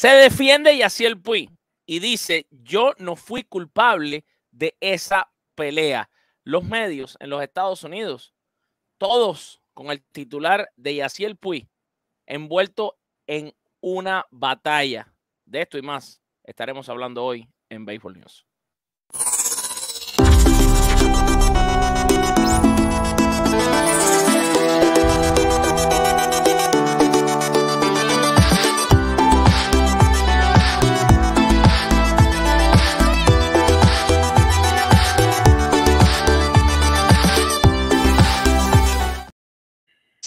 Se defiende Yaciel Puy y dice, yo no fui culpable de esa pelea. Los medios en los Estados Unidos, todos con el titular de Yaciel Puy, envuelto en una batalla. De esto y más estaremos hablando hoy en Baseball News.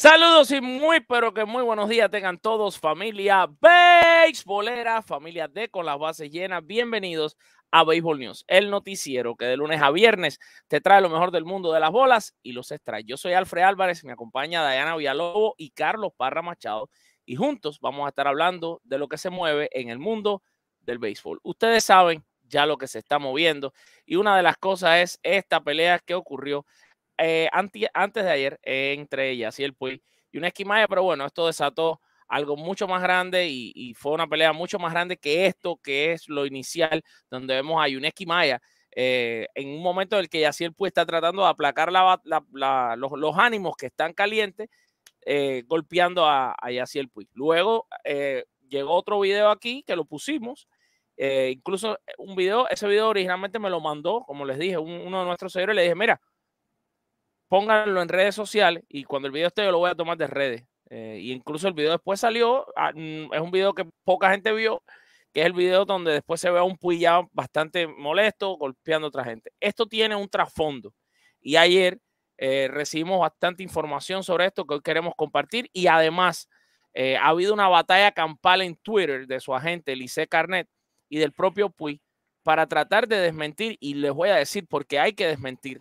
Saludos y muy, pero que muy buenos días tengan todos, familia Béisbolera, familia de con las bases llenas. Bienvenidos a Baseball News, el noticiero que de lunes a viernes te trae lo mejor del mundo de las bolas y los extrae. Yo soy Alfred Álvarez, me acompaña Dayana villalobo y Carlos Parra Machado y juntos vamos a estar hablando de lo que se mueve en el mundo del béisbol. Ustedes saben ya lo que se está moviendo y una de las cosas es esta pelea que ocurrió eh, antes de ayer entre el Puy, y una esquimaya, pero bueno, esto desató algo mucho más grande y, fue una pelea mucho más grande que esto, que es lo inicial, donde vemos a Yuneski Esquimaya eh, en un momento en el que el Puy está tratando de aplacar los, ánimos que están calientes, eh, golpeando a, a, el Puig. Luego llegó otro video aquí que lo pusimos, incluso un video, ese video originalmente me lo mandó, como les dije, uno de nuestros seguidores, le dije, mira, pónganlo en redes sociales y cuando el video esté yo lo voy a tomar de redes. Eh, incluso el video después salió, ah, mm, es un video que poca gente vio, que es el video donde después se ve a un ya bastante molesto golpeando a otra gente. Esto tiene un trasfondo y ayer eh, recibimos bastante información sobre esto que hoy queremos compartir y además eh, ha habido una batalla campal en Twitter de su agente Lice Carnet y del propio Puy para tratar de desmentir y les voy a decir porque hay que desmentir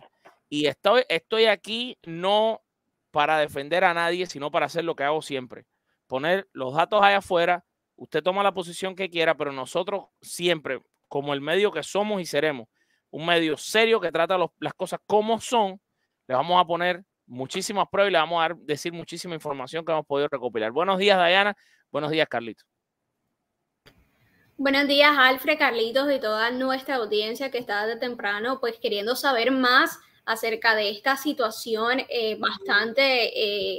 y estoy, estoy aquí no para defender a nadie, sino para hacer lo que hago siempre. Poner los datos allá afuera, usted toma la posición que quiera, pero nosotros siempre, como el medio que somos y seremos, un medio serio que trata las cosas como son, le vamos a poner muchísimas pruebas y le vamos a dar, decir muchísima información que hemos podido recopilar. Buenos días, Dayana. Buenos días, Carlitos. Buenos días, Alfred, Carlitos y toda nuestra audiencia que está de temprano, pues queriendo saber más acerca de esta situación eh, bastante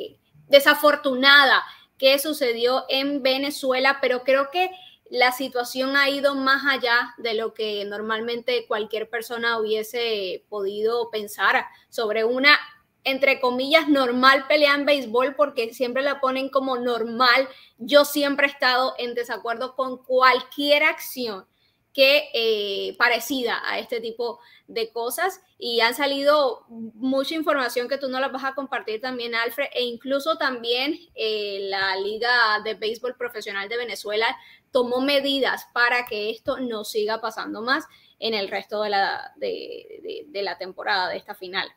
eh, desafortunada que sucedió en Venezuela, pero creo que la situación ha ido más allá de lo que normalmente cualquier persona hubiese podido pensar sobre una, entre comillas, normal pelea en béisbol, porque siempre la ponen como normal. Yo siempre he estado en desacuerdo con cualquier acción que eh, parecida a este tipo de cosas y han salido mucha información que tú no la vas a compartir también, Alfred, e incluso también eh, la Liga de Béisbol Profesional de Venezuela tomó medidas para que esto no siga pasando más en el resto de la, de, la temporada, de esta final.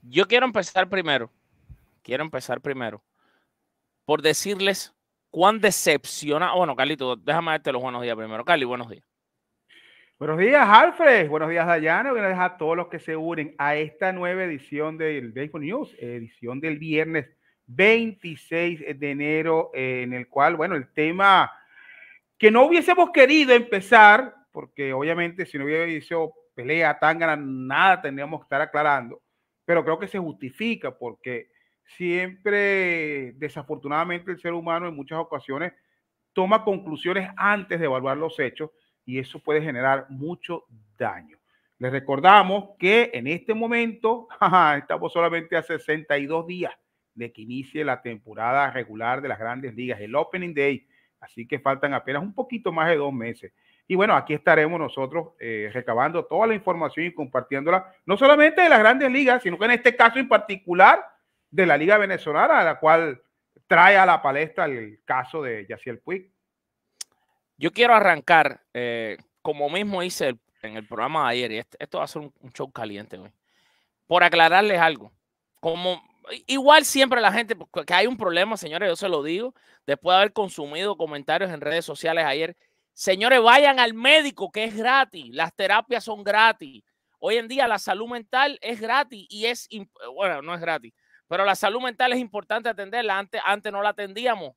Yo quiero empezar primero, quiero empezar primero por decirles cuán decepciona, bueno, Carlito, déjame darte los buenos días primero. Carly, buenos días. Buenos días, Alfred. Buenos días, Dayana. Buenos días a todos los que se unen a esta nueva edición del Baseball News, edición del viernes 26 de enero, en el cual, bueno, el tema que no hubiésemos querido empezar, porque obviamente si no hubiera sido pelea, tan gran, nada tendríamos que estar aclarando, pero creo que se justifica porque siempre, desafortunadamente, el ser humano en muchas ocasiones toma conclusiones antes de evaluar los hechos y eso puede generar mucho daño. Les recordamos que en este momento estamos solamente a 62 días de que inicie la temporada regular de las grandes ligas, el Opening Day. Así que faltan apenas un poquito más de dos meses. Y bueno, aquí estaremos nosotros eh, recabando toda la información y compartiéndola, no solamente de las grandes ligas, sino que en este caso en particular de la Liga Venezolana, a la cual trae a la palestra el caso de Yaciel Puig. Yo quiero arrancar, eh, como mismo hice en el programa ayer, y este, esto va a ser un, show caliente hoy, por aclararles algo. Como igual siempre la gente, porque pues, hay un problema, señores, yo se lo digo, después de haber consumido comentarios en redes sociales ayer, señores, vayan al médico que es gratis, las terapias son gratis. Hoy en día la salud mental es gratis y es, bueno, no es gratis, pero la salud mental es importante atenderla. Antes, antes no la atendíamos.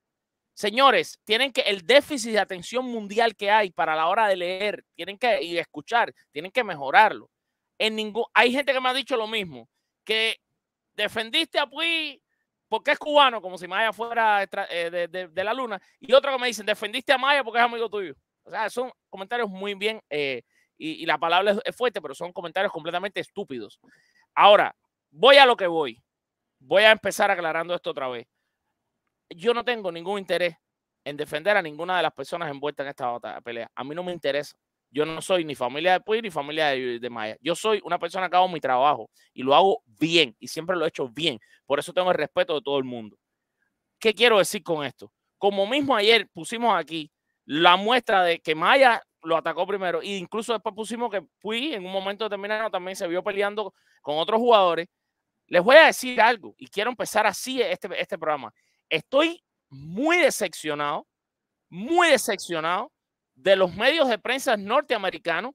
Señores, tienen que el déficit de atención mundial que hay para la hora de leer, tienen que y escuchar, tienen que mejorarlo. En ningún, hay gente que me ha dicho lo mismo, que defendiste a Puy porque es cubano, como si Maya fuera eh, de, de, la luna, y otro que me dicen, defendiste a Maya porque es amigo tuyo. O sea, son comentarios muy bien, eh, y, la palabra es fuerte, pero son comentarios completamente estúpidos. Ahora, voy a lo que voy. Voy a empezar aclarando esto otra vez yo no tengo ningún interés en defender a ninguna de las personas envueltas en esta pelea. A mí no me interesa. Yo no soy ni familia de Puy ni familia de, Maya. Yo soy una persona que hago mi trabajo y lo hago bien y siempre lo he hecho bien. Por eso tengo el respeto de todo el mundo. ¿Qué quiero decir con esto? Como mismo ayer pusimos aquí la muestra de que Maya lo atacó primero e incluso después pusimos que Puy en un momento determinado también se vio peleando con otros jugadores. Les voy a decir algo y quiero empezar así este, este programa estoy muy decepcionado, muy decepcionado de los medios de prensa norteamericanos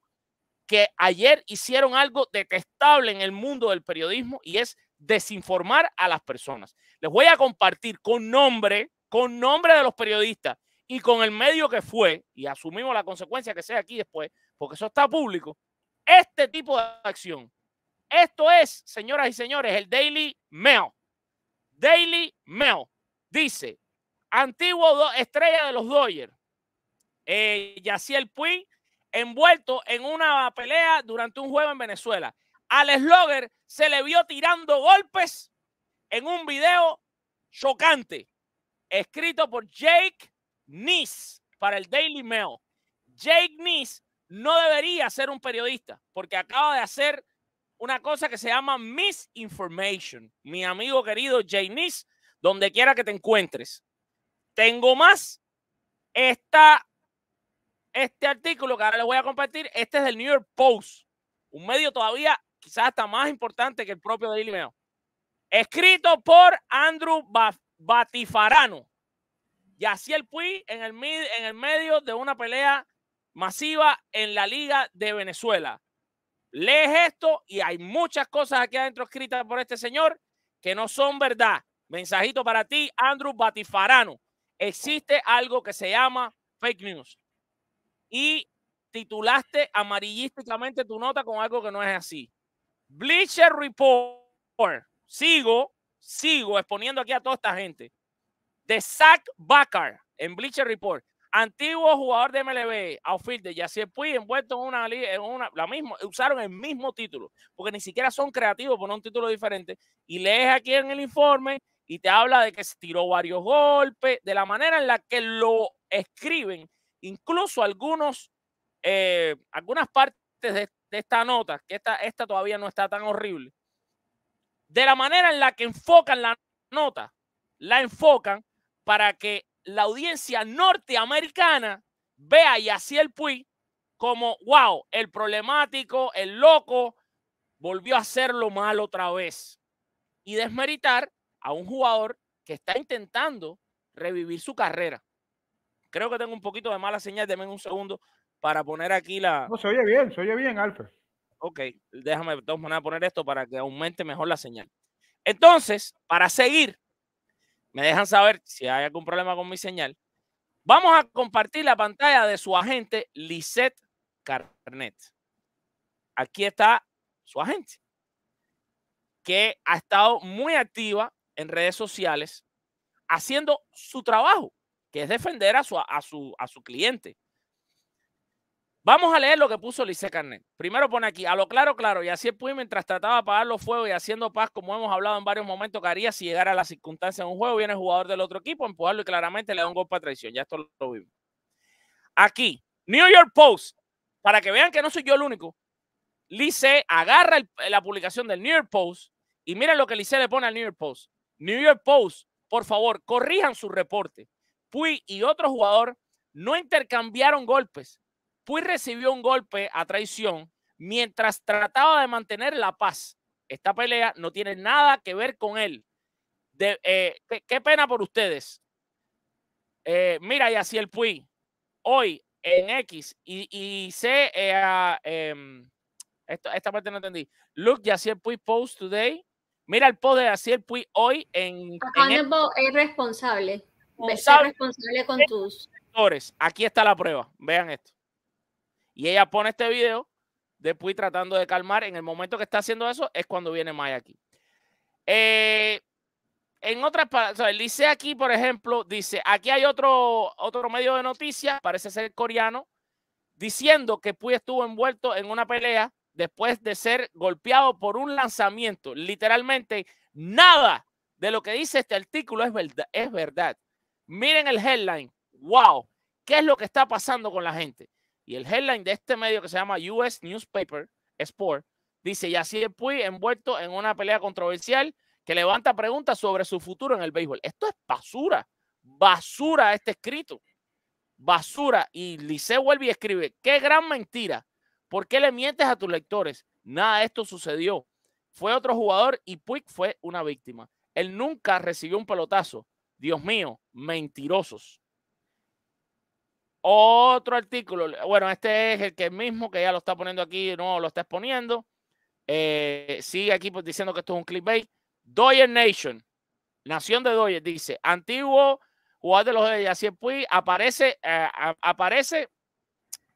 que ayer hicieron algo detestable en el mundo del periodismo y es desinformar a las personas. Les voy a compartir con nombre, con nombre de los periodistas y con el medio que fue, y asumimos la consecuencia que sea aquí después, porque eso está público, este tipo de acción. Esto es, señoras y señores, el Daily Mail. Daily Mail. Dice, antiguo estrella de los Dodgers, eh, Yaciel Puig, envuelto en una pelea durante un juego en Venezuela. Al Slogger se le vio tirando golpes en un video chocante, escrito por Jake Nis para el Daily Mail. Jake Nis no debería ser un periodista porque acaba de hacer una cosa que se llama misinformation. Mi amigo querido Jake Nis donde quiera que te encuentres. Tengo más. Esta, este artículo que ahora les voy a compartir, este es del New York Post, un medio todavía quizás hasta más importante que el propio Daily Mail. Escrito por Andrew Batifarano. Y Puy en el, en el medio de una pelea masiva en la Liga de Venezuela. Lees esto y hay muchas cosas aquí adentro escritas por este señor que no son verdad. Mensajito para ti, Andrew Batifarano. Existe algo que se llama fake news. Y titulaste amarillísticamente tu nota con algo que no es así. Bleacher Report. Sigo, sigo exponiendo aquí a toda esta gente. De Zach Baccar en Bleacher Report. Antiguo jugador de MLB, outfielder, se Puy, pues, envuelto en una, en una la misma, usaron el mismo título, porque ni siquiera son creativos por un título diferente. Y lees aquí en el informe y te habla de que se tiró varios golpes, de la manera en la que lo escriben, incluso algunos, eh, algunas partes de, esta nota, que esta, esta todavía no está tan horrible, de la manera en la que enfocan la nota, la enfocan para que la audiencia norteamericana vea y así el Puy como, wow, el problemático, el loco, volvió a hacerlo mal otra vez. Y desmeritar a un jugador que está intentando revivir su carrera. Creo que tengo un poquito de mala señal, denme un segundo para poner aquí la... No, se oye bien, se oye bien, Alfred. Ok, déjame de todas maneras poner esto para que aumente mejor la señal. Entonces, para seguir, me dejan saber si hay algún problema con mi señal. Vamos a compartir la pantalla de su agente, Lisette Carnet. Aquí está su agente, que ha estado muy activa en redes sociales haciendo su trabajo, que es defender a su, a su, a su cliente. Vamos a leer lo que puso Lice Carnet. Primero pone aquí, a lo claro, claro, y así el pues, mientras trataba de apagar los fuegos y haciendo paz, como hemos hablado en varios momentos, que haría si llegara a la circunstancia de un juego, viene el jugador del otro equipo, empujarlo y claramente le da un golpe a traición. Ya esto lo vimos. Aquí, New York Post, para que vean que no soy yo el único, Lice agarra la publicación del New York Post y mira lo que Lice le pone al New York Post. New York Post, por favor, corrijan su reporte. Puy y otro jugador no intercambiaron golpes. Puy recibió un golpe a traición mientras trataba de mantener la paz. Esta pelea no tiene nada que ver con él. De, eh, qué, pena por ustedes. Eh, mira, y así el Puy, hoy en X, y, y eh, em, esto, esta parte no entendí. Look, el Puy post today Mira el poder de Asier Puy hoy en. Este es responsable. es responsable con tus. Aquí está la prueba. Vean esto. Y ella pone este video de Puy tratando de calmar. En el momento que está haciendo eso es cuando viene Maya aquí. Eh, en otras palabras, El dice aquí, por ejemplo, dice, aquí hay otro, otro medio de noticias, parece ser coreano, diciendo que Puy estuvo envuelto en una pelea después de ser golpeado por un lanzamiento. Literalmente, nada de lo que dice este artículo es verdad. Miren el headline. ¡Wow! ¿Qué es lo que está pasando con la gente? Y el headline de este medio que se llama US Newspaper Sport dice: así Puy pues, envuelto en una pelea controversial que levanta preguntas sobre su futuro en el béisbol. Esto es basura. Basura este escrito. Basura. Y Lice vuelve y escribe: Qué gran mentira ¿Por qué le mientes a tus lectores? Nada de esto sucedió. Fue otro jugador y Puig fue una víctima. Él nunca recibió un pelotazo. Dios mío, mentirosos. Otro artículo. Bueno, este es el que mismo que ya lo está poniendo aquí, no lo está exponiendo. Eh, sigue aquí pues, diciendo que esto es un clickbait. Doyer Nation, Nación de Doyer, dice: antiguo jugador de los de Yacier Puig aparece, eh, aparece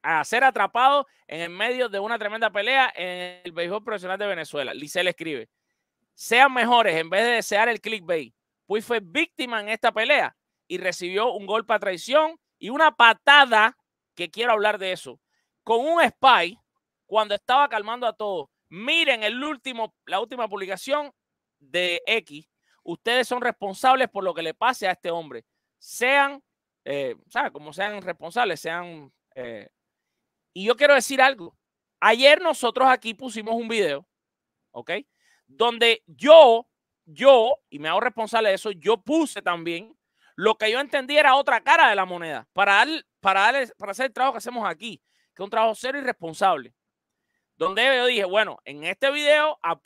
a ser atrapado en el medio de una tremenda pelea en el béisbol profesional de Venezuela. Lice escribe, sean mejores en vez de desear el clickbait. pues fue víctima en esta pelea y recibió un golpe a traición y una patada, que quiero hablar de eso, con un spy cuando estaba calmando a todos. Miren el último, la última publicación de X. Ustedes son responsables por lo que le pase a este hombre. Sean, eh, ¿sabes? Como sean responsables, sean eh, y yo quiero decir algo. Ayer nosotros aquí pusimos un video, ¿ok? Donde yo, yo, y me hago responsable de eso, yo puse también lo que yo entendí era otra cara de la moneda, para, para, para hacer el trabajo que hacemos aquí, que es un trabajo cero responsable. Donde yo dije, bueno, en este video a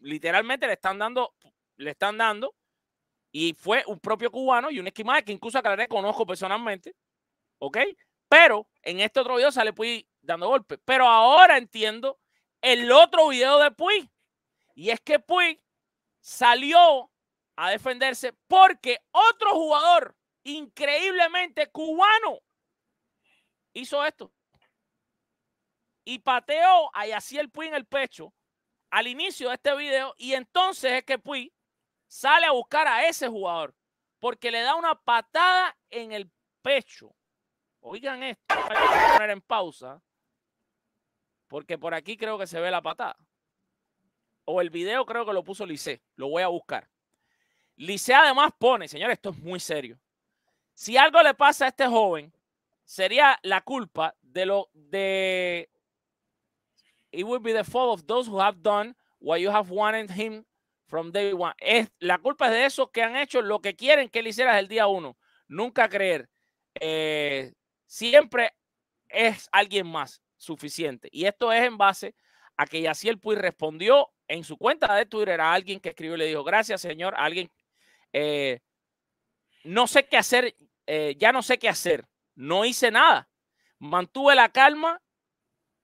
literalmente le están dando, le están dando, y fue un propio cubano y un esquimal que incluso aclaré, conozco personalmente, ¿ok? Pero en este otro video sale Puy dando golpes. Pero ahora entiendo el otro video de Puy. Y es que Puy salió a defenderse porque otro jugador increíblemente cubano hizo esto. Y pateó a el Puy en el pecho al inicio de este video. Y entonces es que Puy sale a buscar a ese jugador porque le da una patada en el pecho Oigan esto, voy a poner en pausa, porque por aquí creo que se ve la patada. O el video creo que lo puso Lice, lo voy a buscar. Lice además pone, señores, esto es muy serio. Si algo le pasa a este joven, sería la culpa de lo de it will be the fault of those who have done what you have wanted him from day one. Es, la culpa es de esos que han hecho lo que quieren que le hiciera el día uno. Nunca creer. Eh, siempre es alguien más suficiente. Y esto es en base a que Yaciel Puy respondió en su cuenta de Twitter a alguien que escribió y le dijo, gracias señor, alguien, eh, no sé qué hacer, eh, ya no sé qué hacer, no hice nada, mantuve la calma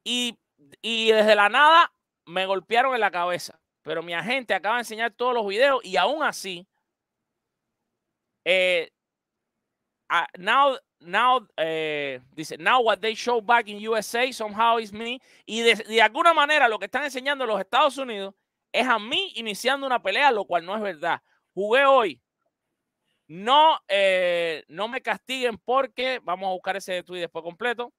y, desde la nada me golpearon en la cabeza. Pero mi agente acaba de enseñar todos los videos y aún así, eh, now, eh, dice, now what they show back in USA somehow is me. Y de, alguna manera lo que están enseñando los Estados Unidos es a mí iniciando una pelea, lo cual no es verdad. Jugué hoy. No, eh, no me castiguen porque vamos a buscar ese tweet después completo.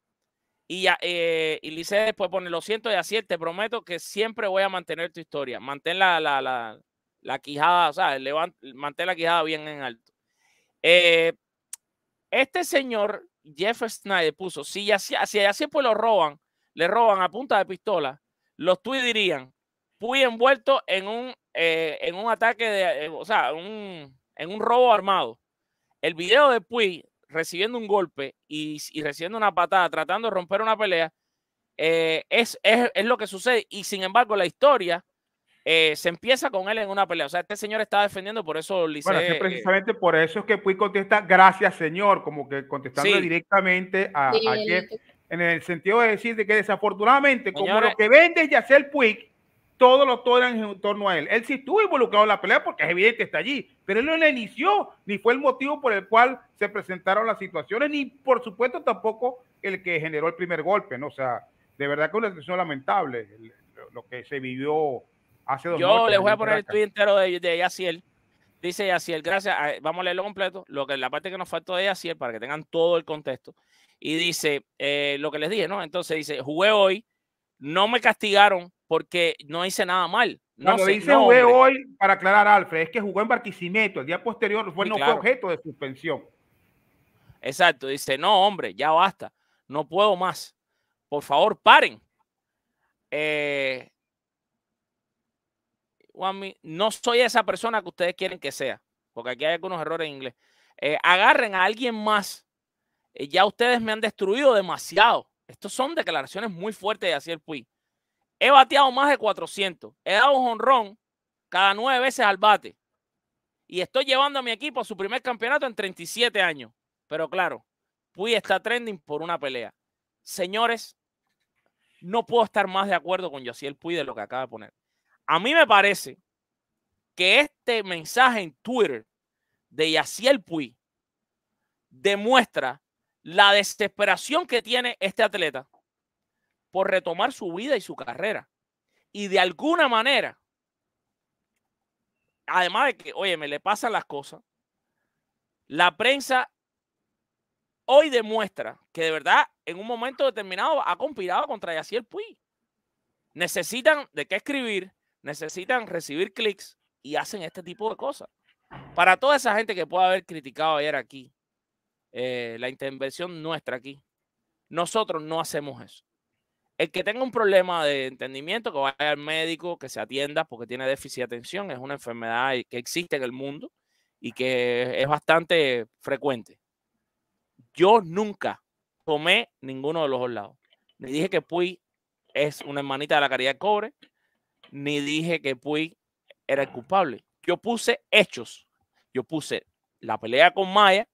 Y, eh, y después pone, lo siento y así te prometo que siempre voy a mantener tu historia. Mantén la, la, la, la quijada, o sea, mantén la quijada bien en alto. Eh, este señor, Jeff Snyder, puso, si así si lo roban, le roban a punta de pistola, los tweets dirían, Puy envuelto en un, eh, en un ataque de, eh, o sea, en un robo armado. El video de Puy recibiendo un golpe y, recibiendo una patada, tratando de romper una pelea, eh, es, es, lo que sucede. Y sin embargo, la historia eh, se empieza con él en una pelea. O sea, este señor está defendiendo, por eso Bueno, es precisamente por eso es que Puig contesta, gracias señor, como que contestando directamente a, en el sentido de decir que desafortunadamente, como lo que vende es Yacel Puig, todo lo era en torno a él. Él sí estuvo involucrado en la pelea porque es evidente está allí, pero él no la inició, ni fue el motivo por el cual se presentaron las situaciones, ni por supuesto tampoco el que generó el primer golpe, ¿no? O sea, de verdad que una situación lamentable lo que se vivió yo les voy a poner el tweet entero de, de Yaciel. Dice Yaciel, gracias. vamos a leerlo completo. Lo que, la parte que nos faltó de Yaciel para que tengan todo el contexto. Y dice eh, lo que les dije, ¿no? Entonces dice, jugué hoy, no me castigaron porque no hice nada mal. No Cuando dice jugué hoy, para aclarar, Alfred, es que jugó en Barquisimeto. El día posterior fue, no fue objeto de suspensión. Exacto. Dice, no, hombre, ya basta. No puedo más. Por favor, paren. Eh, no soy esa persona que ustedes quieren que sea, porque aquí hay algunos errores en inglés. Eh, agarren a alguien más. Eh, ya ustedes me han destruido demasiado. Estas son declaraciones muy fuertes de Yaciel Puy. He bateado más de 400. He dado un honrón cada nueve veces al bate. Y estoy llevando a mi equipo a su primer campeonato en 37 años. Pero claro, Puy está trending por una pelea. Señores, no puedo estar más de acuerdo con Yaciel Puy de lo que acaba de poner. A mí me parece que este mensaje en Twitter de Yaciel Puy demuestra la desesperación que tiene este atleta por retomar su vida y su carrera. Y de alguna manera, además de que, oye, me le pasan las cosas, la prensa hoy demuestra que de verdad en un momento determinado ha conspirado contra Yaciel Puy. Necesitan de qué escribir, necesitan recibir clics y hacen este tipo de cosas. Para toda esa gente que pueda haber criticado ayer aquí, eh, la intervención nuestra aquí, nosotros no hacemos eso. El que tenga un problema de entendimiento, que vaya al médico, que se atienda porque tiene déficit de atención, es una enfermedad que existe en el mundo y que es bastante frecuente. Yo nunca tomé ninguno de los dos lados. Ni dije que Puy es una hermanita de la caridad de cobre, ni dije que Puig era el ah. culpable. Yo puse hechos. Yo puse la pelea con Maya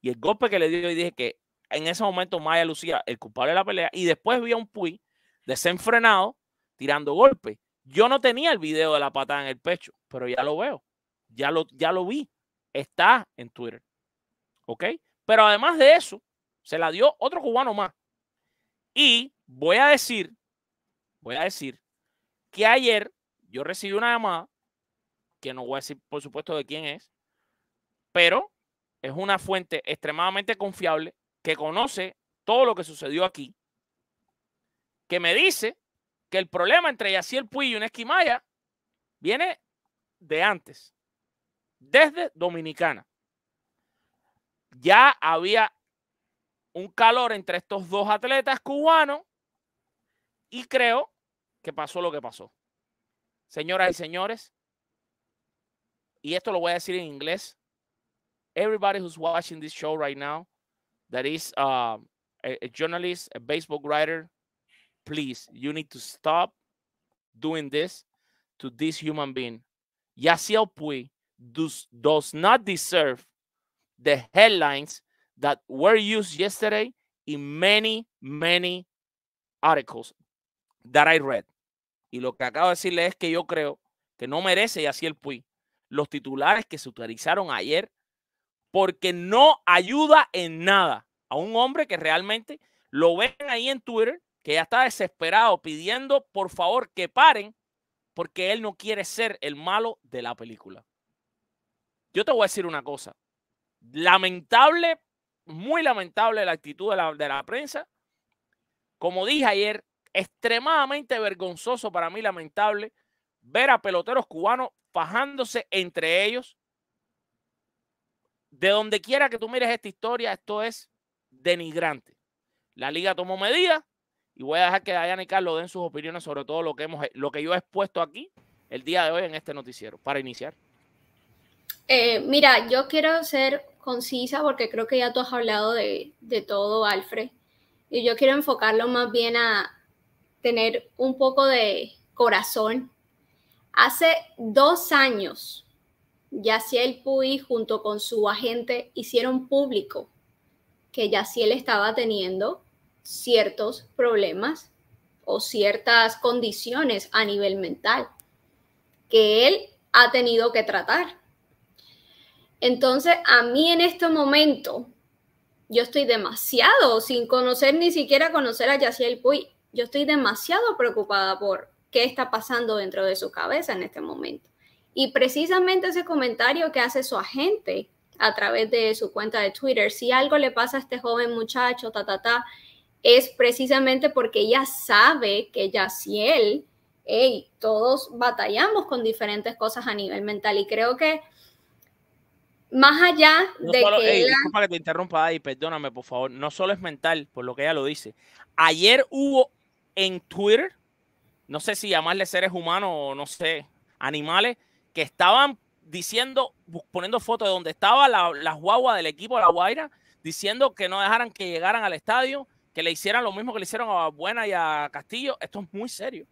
y el golpe que le dio y dije que en ese momento Maya lucía el culpable de la pelea y después vi a un Puig desenfrenado tirando golpes. Yo no tenía el video de la patada en el pecho, pero ya lo veo. Ya lo, ya lo vi. Está en Twitter. ¿Ok? Pero además de eso, se la dio otro cubano más. Y voy a decir, voy a decir que ayer yo recibí una llamada, que no voy a decir por supuesto de quién es, pero es una fuente extremadamente confiable que conoce todo lo que sucedió aquí, que me dice que el problema entre Yaciel Puy y una esquimaya viene de antes, desde Dominicana. Ya había un calor entre estos dos atletas cubanos y creo que pasó lo que pasó. Señoras y señores, y esto lo voy a decir en inglés. Everybody who's watching this show right now, that is uh, a, a journalist, a baseball writer, please, you need to stop doing this to this human being. Yasiel Pui does, does not deserve the headlines that were used yesterday in many, many articles that I read. Y lo que acabo de decirle es que yo creo que no merece y así el PUI los titulares que se utilizaron ayer porque no ayuda en nada a un hombre que realmente lo ven ahí en Twitter, que ya está desesperado pidiendo por favor que paren porque él no quiere ser el malo de la película. Yo te voy a decir una cosa. Lamentable, muy lamentable la actitud de la, de la prensa. Como dije ayer, extremadamente vergonzoso para mí, lamentable, ver a peloteros cubanos fajándose entre ellos. De donde quiera que tú mires esta historia, esto es denigrante. La liga tomó medidas y voy a dejar que Diana y Carlos den sus opiniones sobre todo lo que, hemos, lo que yo he expuesto aquí el día de hoy en este noticiero, para iniciar. Eh, mira, yo quiero ser concisa porque creo que ya tú has hablado de, de todo, Alfred, y yo quiero enfocarlo más bien a, tener un poco de corazón. Hace dos años, Yaciel Puy junto con su agente hicieron público que Yaciel estaba teniendo ciertos problemas o ciertas condiciones a nivel mental que él ha tenido que tratar. Entonces, a mí en este momento, yo estoy demasiado sin conocer ni siquiera conocer a Yaciel Puy yo estoy demasiado preocupada por qué está pasando dentro de su cabeza en este momento. Y precisamente ese comentario que hace su agente a través de su cuenta de Twitter, si algo le pasa a este joven muchacho, ta, ta, ta, es precisamente porque ella sabe que ya si él, hey, todos batallamos con diferentes cosas a nivel mental y creo que más allá de que... que te interrumpa ahí, perdóname por favor, no solo es mental, por lo que ella lo dice. Ayer hubo en Twitter, no sé si llamarle seres humanos o no sé, animales, que estaban diciendo, poniendo fotos de donde estaba la, guagua del equipo de La Guaira, diciendo que no dejaran que llegaran al estadio, que le hicieran lo mismo que le hicieron a Buena y a Castillo. Esto es muy serio.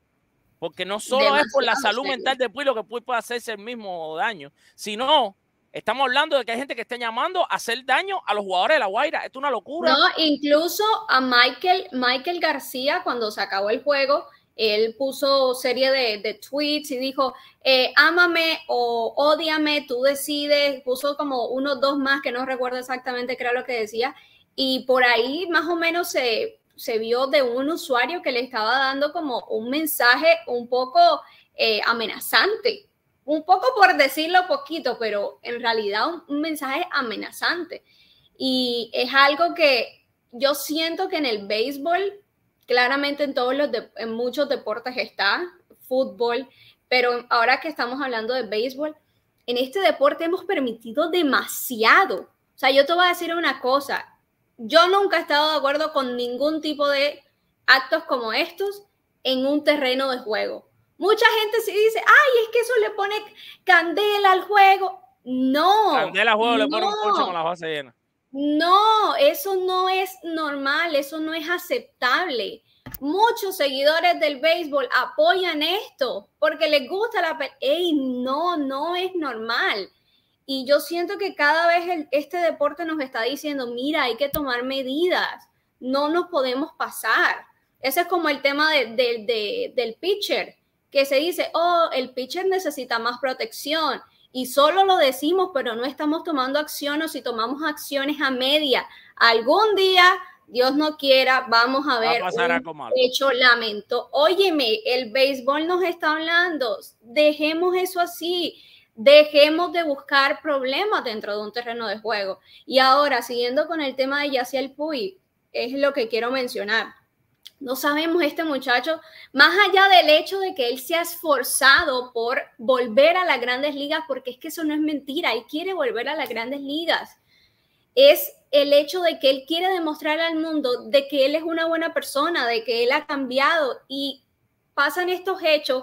Porque no solo es por la salud mental de Puy lo que Puy puede hacerse el mismo daño, sino Estamos hablando de que hay gente que está llamando a hacer daño a los jugadores de La Guaira. es una locura. No, incluso a Michael, Michael García, cuando se acabó el juego, él puso serie de, tweets y dijo, eh, ámame o odiame, tú decides. Puso como unos dos más que no recuerdo exactamente qué era lo que decía. Y por ahí más o menos se, vio de un usuario que le estaba dando como un mensaje un poco eh, amenazante un poco por decirlo poquito, pero en realidad un, mensaje amenazante. Y es algo que yo siento que en el béisbol, claramente en, todos los en muchos deportes está, fútbol, pero ahora que estamos hablando de béisbol, en este deporte hemos permitido demasiado. O sea, yo te voy a decir una cosa, yo nunca he estado de acuerdo con ningún tipo de actos como estos en un terreno de juego. Mucha gente se dice, ay, es que eso le pone candela al juego. No. Candela al juego no, le pone un con la base llena. No, eso no es normal, eso no es aceptable. Muchos seguidores del béisbol apoyan esto porque les gusta la ¡Ey, no, no es normal! Y yo siento que cada vez este deporte nos está diciendo, mira, hay que tomar medidas, no nos podemos pasar. Ese es como el tema del pitcher que se dice, oh, el pitcher necesita más protección y solo lo decimos, pero no estamos tomando acción o si tomamos acciones a media. Algún día, Dios no quiera, vamos a ver Va a hecho lamento. Óyeme, el béisbol nos está hablando, dejemos eso así. Dejemos de buscar problemas dentro de un terreno de juego. Y ahora, siguiendo con el tema de Yaciel Puy, es lo que quiero mencionar no sabemos este muchacho, más allá del hecho de que él se ha esforzado por volver a las grandes ligas, porque es que eso no es mentira, él quiere volver a las grandes ligas. Es el hecho de que él quiere demostrar al mundo de que él es una buena persona, de que él ha cambiado y pasan estos hechos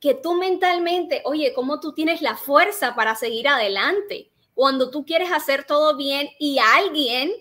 que tú mentalmente, oye, ¿cómo tú tienes la fuerza para seguir adelante? Cuando tú quieres hacer todo bien y alguien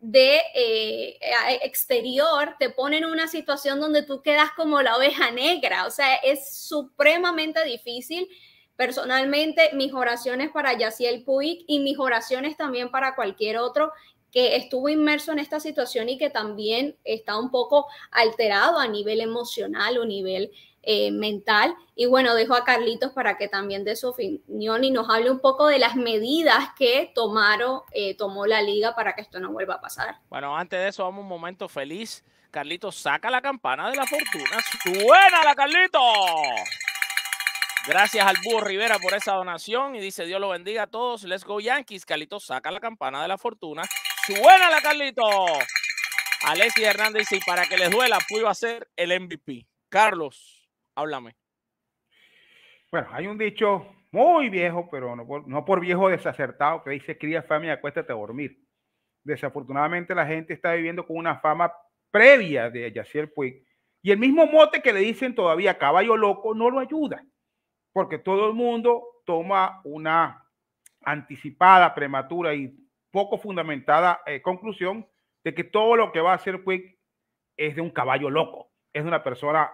de eh, exterior te pone en una situación donde tú quedas como la oveja negra, o sea, es supremamente difícil. Personalmente, mis oraciones para Yaciel Puig y mis oraciones también para cualquier otro que estuvo inmerso en esta situación y que también está un poco alterado a nivel emocional o nivel eh, mental. Y bueno, dejo a Carlitos para que también dé su opinión y nos hable un poco de las medidas que tomaron, eh, tomó la liga para que esto no vuelva a pasar. Bueno, antes de eso, vamos un momento feliz. Carlitos saca la campana de la fortuna. ¡Suena la Carlitos! Gracias al Búho Rivera por esa donación y dice Dios lo bendiga a todos. Let's go Yankees. Carlitos saca la campana de la fortuna. Suena la Carlitos. Alexis Hernández dice, y para que les duela, a hacer el MVP. Carlos. Háblame. Bueno, hay un dicho muy viejo, pero no por, no por viejo desacertado, que dice cría fama y acuéstate a dormir. Desafortunadamente la gente está viviendo con una fama previa de Yacier Puig y el mismo mote que le dicen todavía caballo loco no lo ayuda, porque todo el mundo toma una anticipada, prematura y poco fundamentada eh, conclusión de que todo lo que va a hacer Puig es de un caballo loco, es de una persona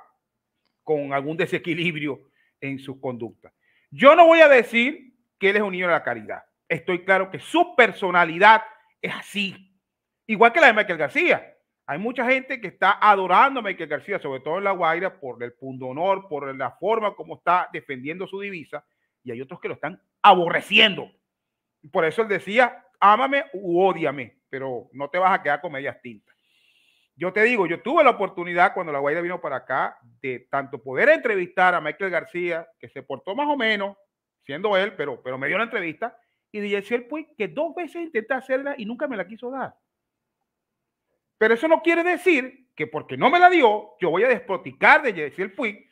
con algún desequilibrio en su conducta. Yo no voy a decir que él es un niño de la caridad. Estoy claro que su personalidad es así. Igual que la de Michael García. Hay mucha gente que está adorando a Michael García, sobre todo en La Guaira, por el punto honor, por la forma como está defendiendo su divisa. Y hay otros que lo están aborreciendo. Por eso él decía, ámame u ódiame, pero no te vas a quedar con medias tintas. Yo te digo, yo tuve la oportunidad cuando la Guaira vino para acá de tanto poder entrevistar a Michael García, que se portó más o menos, siendo él, pero, pero me dio la entrevista, y de decir Puig, que dos veces intenté hacerla y nunca me la quiso dar. Pero eso no quiere decir que porque no me la dio, yo voy a desproticar de Yesiel Puig,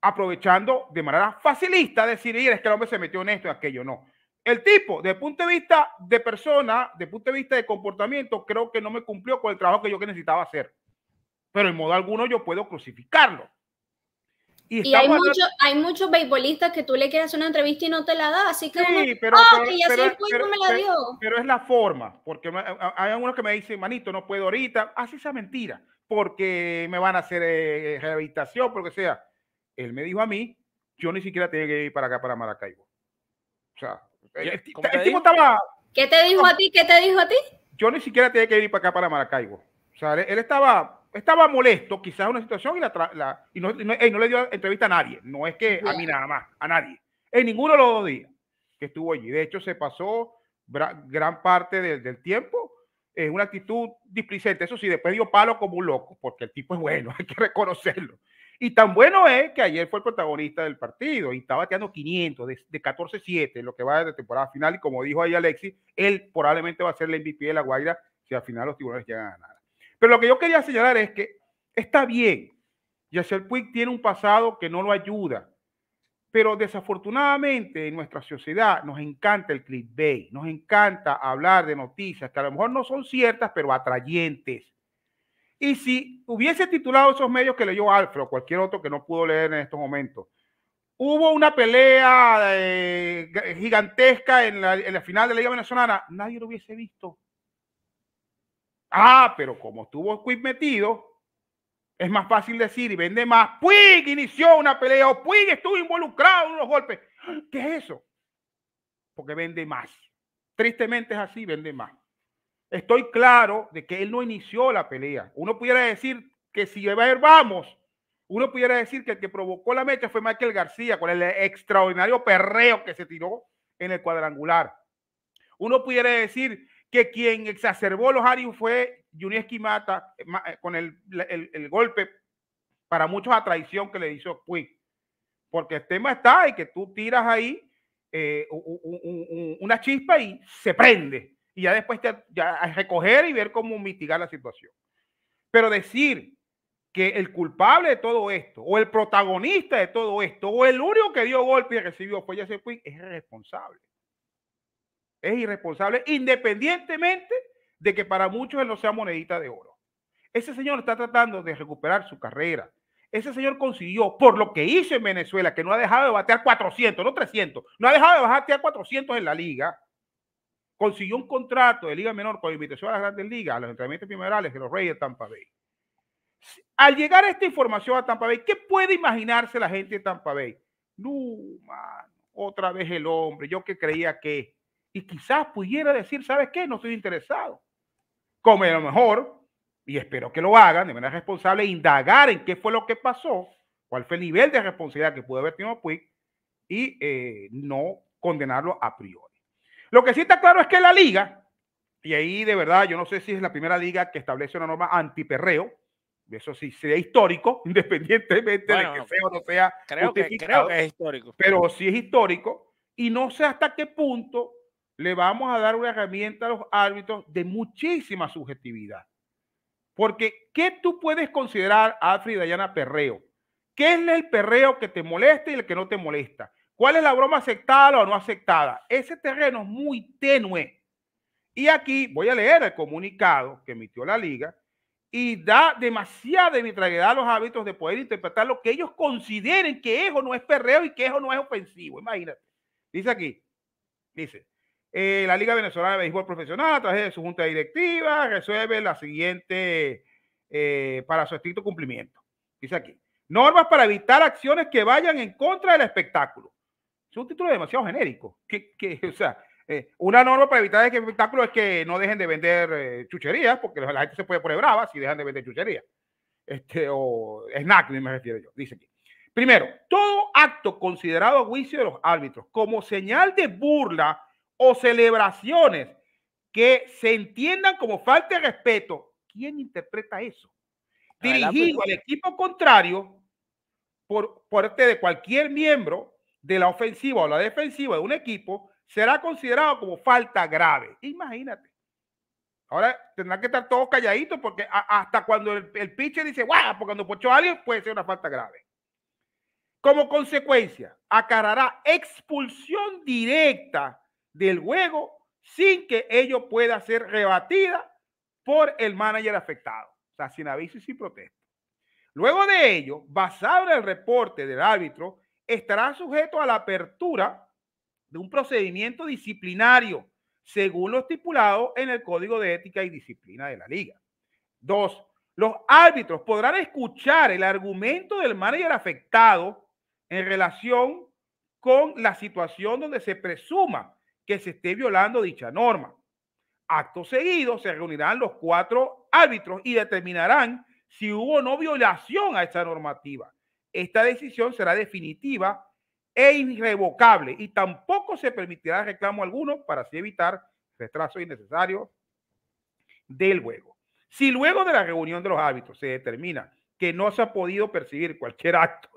aprovechando de manera facilista decir, es que el hombre se metió en esto, y aquello, no. El tipo, desde el punto de vista de persona, desde el punto de vista de comportamiento, creo que no me cumplió con el trabajo que yo que necesitaba hacer. Pero en modo alguno yo puedo crucificarlo. Y, hay, hay muchos beisbolistas que tú le quieres hacer una entrevista y no te la da, así que sí, pero, ah, ya me la dio. Pero, es la forma, porque hay algunos que me dicen, manito, no puedo ahorita, así esa mentira, porque me van a hacer eh, eh, rehabilitación, porque sea. Él me dijo a mí, yo ni siquiera tenía que ir para acá, para Maracaibo. O sea, tipo estaba... ¿Qué te dijo a ti? ¿Qué te dijo a ti? Yo ni siquiera tenía que ir para acá, para Maracaibo. O sea, él estaba, estaba molesto, quizás una situación, y, la, y, no, le dio entrevista a nadie. No es que a mí nada más, a nadie. En ninguno de los dos días que estuvo allí. De hecho, se pasó gran parte del, tiempo en una actitud displicente. Eso sí, después dio palo como un loco, porque el tipo es bueno, hay que reconocerlo. Y tan bueno es que ayer fue el protagonista del partido y está bateando 500 de, de 14-7, lo que va de temporada final. Y como dijo ahí Alexis, él probablemente va a ser el MVP de la Guaira si al final los tiburones llegan a ganar. Pero lo que yo quería señalar es que está bien. Yacel Puig tiene un pasado que no lo ayuda. Pero desafortunadamente en nuestra sociedad nos encanta el clickbait, nos encanta hablar de noticias que a lo mejor no son ciertas, pero atrayentes y si hubiese titulado esos medios que leyó Alfred o cualquier otro que no pudo leer en estos momentos, hubo una pelea eh, gigantesca en la, final de la Liga Venezolana, nadie lo hubiese visto. Ah, pero como estuvo Quick metido, es más fácil decir y vende más. Puig inició una pelea o Puig estuvo involucrado en los golpes. ¿Qué es eso? Porque vende más. Tristemente es así, vende más estoy claro de que él no inició la pelea. Uno pudiera decir que si vamos, uno pudiera decir que el que provocó la mecha fue Michael García con el extraordinario perreo que se tiró en el cuadrangular. Uno pudiera decir que quien exacerbó los arios fue Junieski Mata eh, eh, con el, golpe para muchos a traición que le hizo Quick. Porque el tema está y que tú tiras ahí eh, una chispa y se prende y ya después te, recoger y ver cómo mitigar la situación. Pero decir que el culpable de todo esto, o el protagonista de todo esto, o el único que dio golpe y recibió fue se es irresponsable. Es irresponsable, independientemente de que para muchos él no sea monedita de oro. Ese señor está tratando de recuperar su carrera. Ese señor consiguió, por lo que hizo en Venezuela, que no ha dejado de batear 400, no 300, no ha dejado de batear 400 en la liga, consiguió un contrato de Liga Menor con invitación a las grandes ligas, a los entrenamientos primerales de los Reyes de Tampa Bay. Al llegar esta información a Tampa Bay, ¿qué puede imaginarse la gente de Tampa Bay? No, mano, otra vez el hombre, yo que creía que. Y quizás pudiera decir, ¿sabes qué? No estoy interesado. Como a lo mejor, y espero que lo hagan de manera responsable, indagar en qué fue lo que pasó, cuál fue el nivel de responsabilidad que pudo haber tenido Puig y eh, no condenarlo a priori. Lo que sí está claro es que la liga, y ahí de verdad yo no sé si es la primera liga que establece una norma anti-perreo, eso sí sería histórico, independientemente de que sea o no sea creo que, creo que es histórico. Pero sí es histórico y no sé hasta qué punto le vamos a dar una herramienta a los árbitros de muchísima subjetividad. Porque, ¿qué tú puedes considerar, Alfred y Dayana, perreo? ¿Qué es el perreo que te molesta y el que no te molesta? ¿Cuál es la broma aceptada o no aceptada? Ese terreno es muy tenue. Y aquí voy a leer el comunicado que emitió la liga y da demasiada arbitrariedad a los hábitos de poder interpretar lo que ellos consideren que eso no es perreo y que es no es ofensivo. Imagínate. Dice aquí, dice, eh, la Liga Venezolana de Béisbol Profesional, a través de su junta directiva, resuelve la siguiente eh, para su estricto cumplimiento. Dice aquí, normas para evitar acciones que vayan en contra del espectáculo. Es un título demasiado genérico. Que, que, o sea, eh, una norma para evitar que el espectáculo es que no dejen de vender eh, chucherías, porque la gente se puede poner brava si dejan de vender chucherías. Este, o snack, me refiero yo, dice aquí. Primero, todo acto considerado a juicio de los árbitros como señal de burla o celebraciones que se entiendan como falta de respeto, ¿quién interpreta eso? Dirigido al equipo contrario por parte de cualquier miembro de la ofensiva o la defensiva de un equipo será considerado como falta grave. Imagínate. Ahora tendrá que estar todos calladitos porque hasta cuando el, pitcher dice, guau, porque cuando pochó a alguien puede ser una falta grave. Como consecuencia, acarará expulsión directa del juego sin que ello pueda ser rebatida por el manager afectado. O sea, sin aviso y sin protesta. Luego de ello, basado en el reporte del árbitro, estará sujeto a la apertura de un procedimiento disciplinario, según lo estipulado en el Código de Ética y Disciplina de la Liga. Dos, los árbitros podrán escuchar el argumento del manager afectado en relación con la situación donde se presuma que se esté violando dicha norma. Acto seguido se reunirán los cuatro árbitros y determinarán si hubo o no violación a esta normativa. Esta decisión será definitiva e irrevocable y tampoco se permitirá reclamo alguno para así evitar retrasos innecesarios del juego. Si luego de la reunión de los árbitros se determina que no se ha podido percibir cualquier acto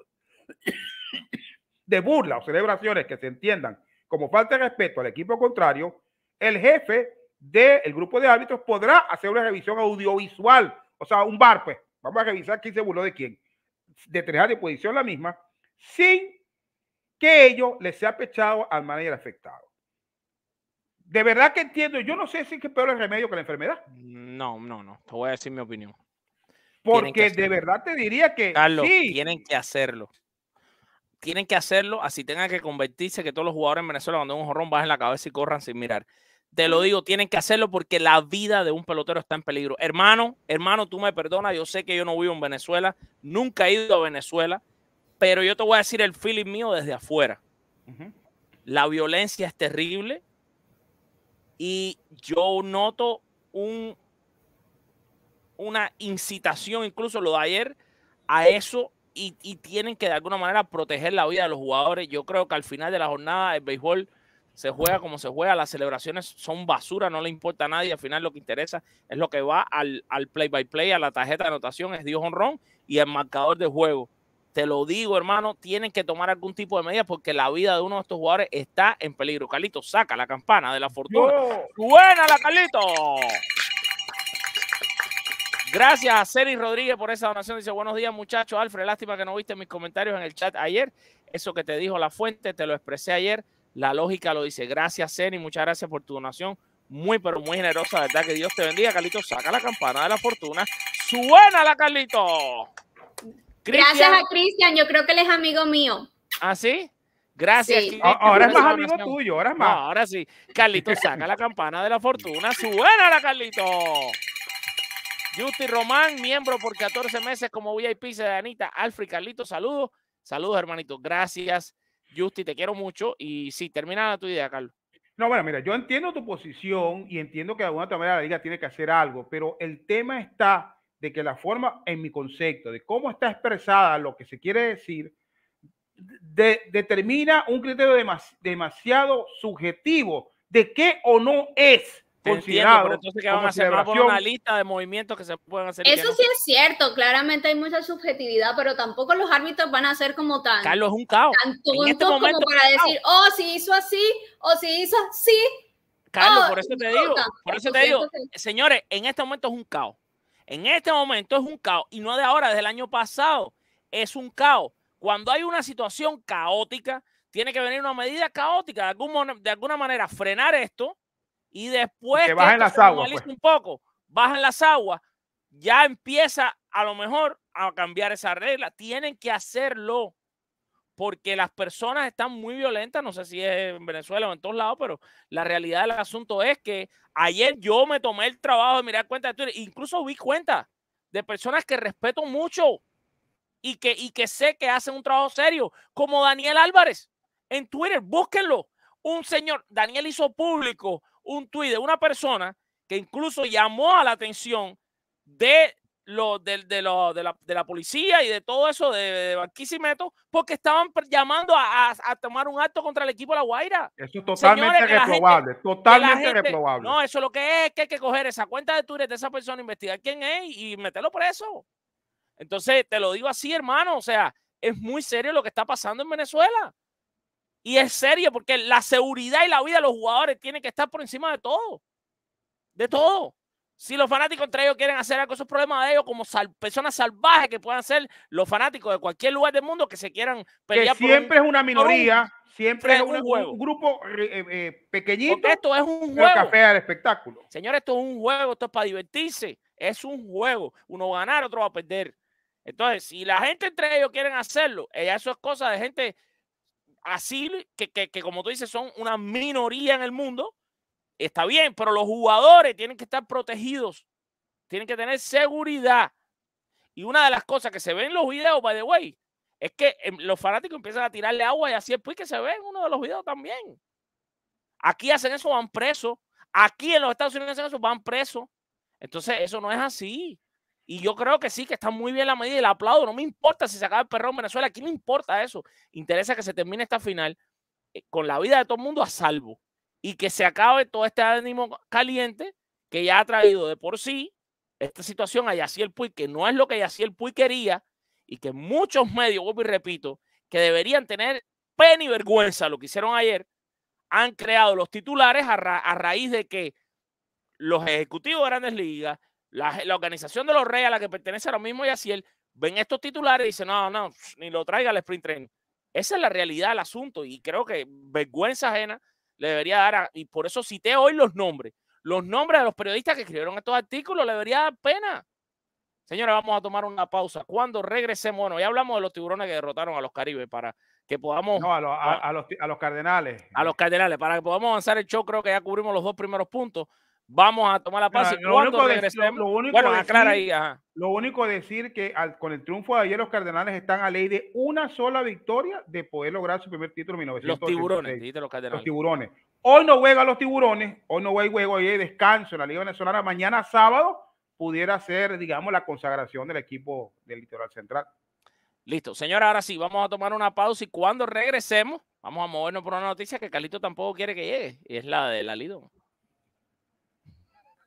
de burla o celebraciones que se entiendan como falta de respeto al equipo contrario, el jefe del grupo de árbitros podrá hacer una revisión audiovisual, o sea, un bar, pues. Vamos a revisar quién se burló de quién de tres de posición la misma, sin que ello le sea pechado al manager afectado. De verdad que entiendo, yo no sé si es que es peor el remedio que la enfermedad. No, no, no, te voy a decir mi opinión. Porque de verdad te diría que tienen que hacerlo. Tienen que hacerlo así tengan que convertirse que todos los jugadores en Venezuela cuando un jorrón bajen la cabeza y corran sin mirar te lo digo, tienen que hacerlo porque la vida de un pelotero está en peligro. Hermano, hermano, tú me perdonas, yo sé que yo no vivo en Venezuela, nunca he ido a Venezuela, pero yo te voy a decir el feeling mío desde afuera. La violencia es terrible y yo noto un, una incitación, incluso lo de ayer, a eso y, y tienen que de alguna manera proteger la vida de los jugadores. Yo creo que al final de la jornada el béisbol se juega como se juega, las celebraciones son basura, no le importa a nadie, al final lo que interesa es lo que va al, al play by play, a la tarjeta de anotación, es Dios honrón y el marcador de juego. Te lo digo, hermano, tienen que tomar algún tipo de medida porque la vida de uno de estos jugadores está en peligro. Carlito, saca la campana de la fortuna. ¡Buena la Carlito! Gracias a Ceri Rodríguez por esa donación. Dice, buenos días muchachos. Alfred, lástima que no viste mis comentarios en el chat ayer. Eso que te dijo la fuente, te lo expresé ayer. La lógica lo dice. Gracias, Seni. Muchas gracias por tu donación. Muy, pero muy generosa, ¿verdad? Que Dios te bendiga, Carlito. Saca la campana de la fortuna. Suena la Carlito. Gracias a Cristian. Yo creo que él es amigo mío. ¿Ah, sí? Gracias. Ahora es más amigo tuyo, ahora es más. ahora sí. Carlito, saca la campana de la fortuna. Suena la Carlito. Justy Román, miembro por 14 meses como VIP de Anita. Alfred Carlito, saludos. Saludos, hermanito. Gracias. Justi, te quiero mucho. Y sí, termina tu idea, Carlos. No, bueno, mira, yo entiendo tu posición y entiendo que de alguna manera la liga tiene que hacer algo, pero el tema está de que la forma, en mi concepto, de cómo está expresada lo que se quiere decir, determina un criterio demasiado subjetivo de qué o no es entonces que van a hacer una lista de movimientos que se pueden hacer. Eso sí es cierto, claramente hay mucha subjetividad, pero tampoco los árbitros van a ser como tan. Carlos es un caos. Tan este como para decir, oh, si hizo así, o si hizo así. Carlos, oh, por eso te digo, señores, en este momento es un caos. En este momento es un caos y no de ahora, desde el año pasado es un caos. Cuando hay una situación caótica, tiene que venir una medida caótica de, algún, de alguna manera, frenar esto y después que, las aguas, pues. un poco, bajan las aguas, ya empieza a lo mejor a cambiar esa regla. Tienen que hacerlo porque las personas están muy violentas, no sé si es en Venezuela o en todos lados, pero la realidad del asunto es que ayer yo me tomé el trabajo de mirar cuenta de Twitter, incluso vi cuenta de personas que respeto mucho y que, y que sé que hacen un trabajo serio, como Daniel Álvarez en Twitter, búsquenlo. Un señor, Daniel hizo público un tuit de una persona que incluso llamó a la atención de, lo, de, de, de, la, de la, policía y de todo eso de, de Barquisimeto, porque estaban llamando a, tomar un acto contra el equipo de La Guaira. Eso es totalmente reprobable, totalmente reprobable. No, eso lo que es que hay que coger esa cuenta de Twitter de esa persona, investigar quién es y meterlo preso. Entonces, te lo digo así, hermano, o sea, es muy serio lo que está pasando en Venezuela. Y es serio porque la seguridad y la vida de los jugadores tienen que estar por encima de todo. De todo. Si los fanáticos entre ellos quieren hacer algo, esos problemas de ellos, como personas salvajes que puedan ser los fanáticos de cualquier lugar del mundo que se quieran pelear. Que siempre es una minoría, siempre es un, juego. un grupo eh, eh, eh, pequeñito. esto es un juego. café espectáculo. Señores, esto es un juego, esto es para divertirse. Es un juego. Uno va a ganar, otro va a perder. Entonces, si la gente entre ellos quieren hacerlo, eso es cosa de gente así que, que, como tú dices, son una minoría en el mundo, está bien, pero los jugadores tienen que estar protegidos, tienen que tener seguridad. Y una de las cosas que se ven en los videos, by the way, es que em, los fanáticos empiezan a tirarle agua y así es pues que se ve en uno de los videos también. Aquí hacen eso, van presos. Aquí en los Estados Unidos hacen eso, van presos. Entonces, eso no es así. Y yo creo que sí, que está muy bien la medida y el aplaudo. No me importa si se acaba el perro en Venezuela, aquí me importa eso. Interesa que se termine esta final eh, con la vida de todo el mundo a salvo y que se acabe todo este ánimo caliente que ya ha traído de por sí esta situación a el Puy, que no es lo que el puy quería y que muchos medios, vuelvo y repito, que deberían tener pena y vergüenza lo que hicieron ayer, han creado los titulares a raíz de que los ejecutivos de grandes ligas, la, organización de los Reyes a la que pertenece lo mismo y él, ven estos titulares y dicen, no, no, ni lo traiga al sprint train Esa es la realidad del asunto y creo que vergüenza ajena le debería dar, y por eso cité hoy los nombres, los nombres de los periodistas que escribieron estos artículos, le debería dar pena. Señores, vamos a tomar una pausa. Cuando regresemos, bueno, ya hablamos de los tiburones que derrotaron a los Caribes para que podamos... No, a, los, a los Cardenales. A los Cardenales, para que podamos avanzar el show, creo que ya cubrimos los dos primeros puntos. Vamos a tomar la pausa lo, único decir, lo único decir, que con el triunfo de ayer los Cardenales están a ley de una sola victoria de poder lograr su primer título en 1986. Los tiburones, los Cardenales. Los tiburones. Hoy no juega los tiburones, hoy no hay juego, hoy hay descanso en la Liga Venezolana. Mañana sábado pudiera ser, digamos, la consagración del equipo del Litoral Central. Listo. Señora, ahora sí, vamos a tomar una pausa y cuando regresemos, vamos a movernos por una noticia que Calito tampoco quiere que llegue, y es la de la Lido.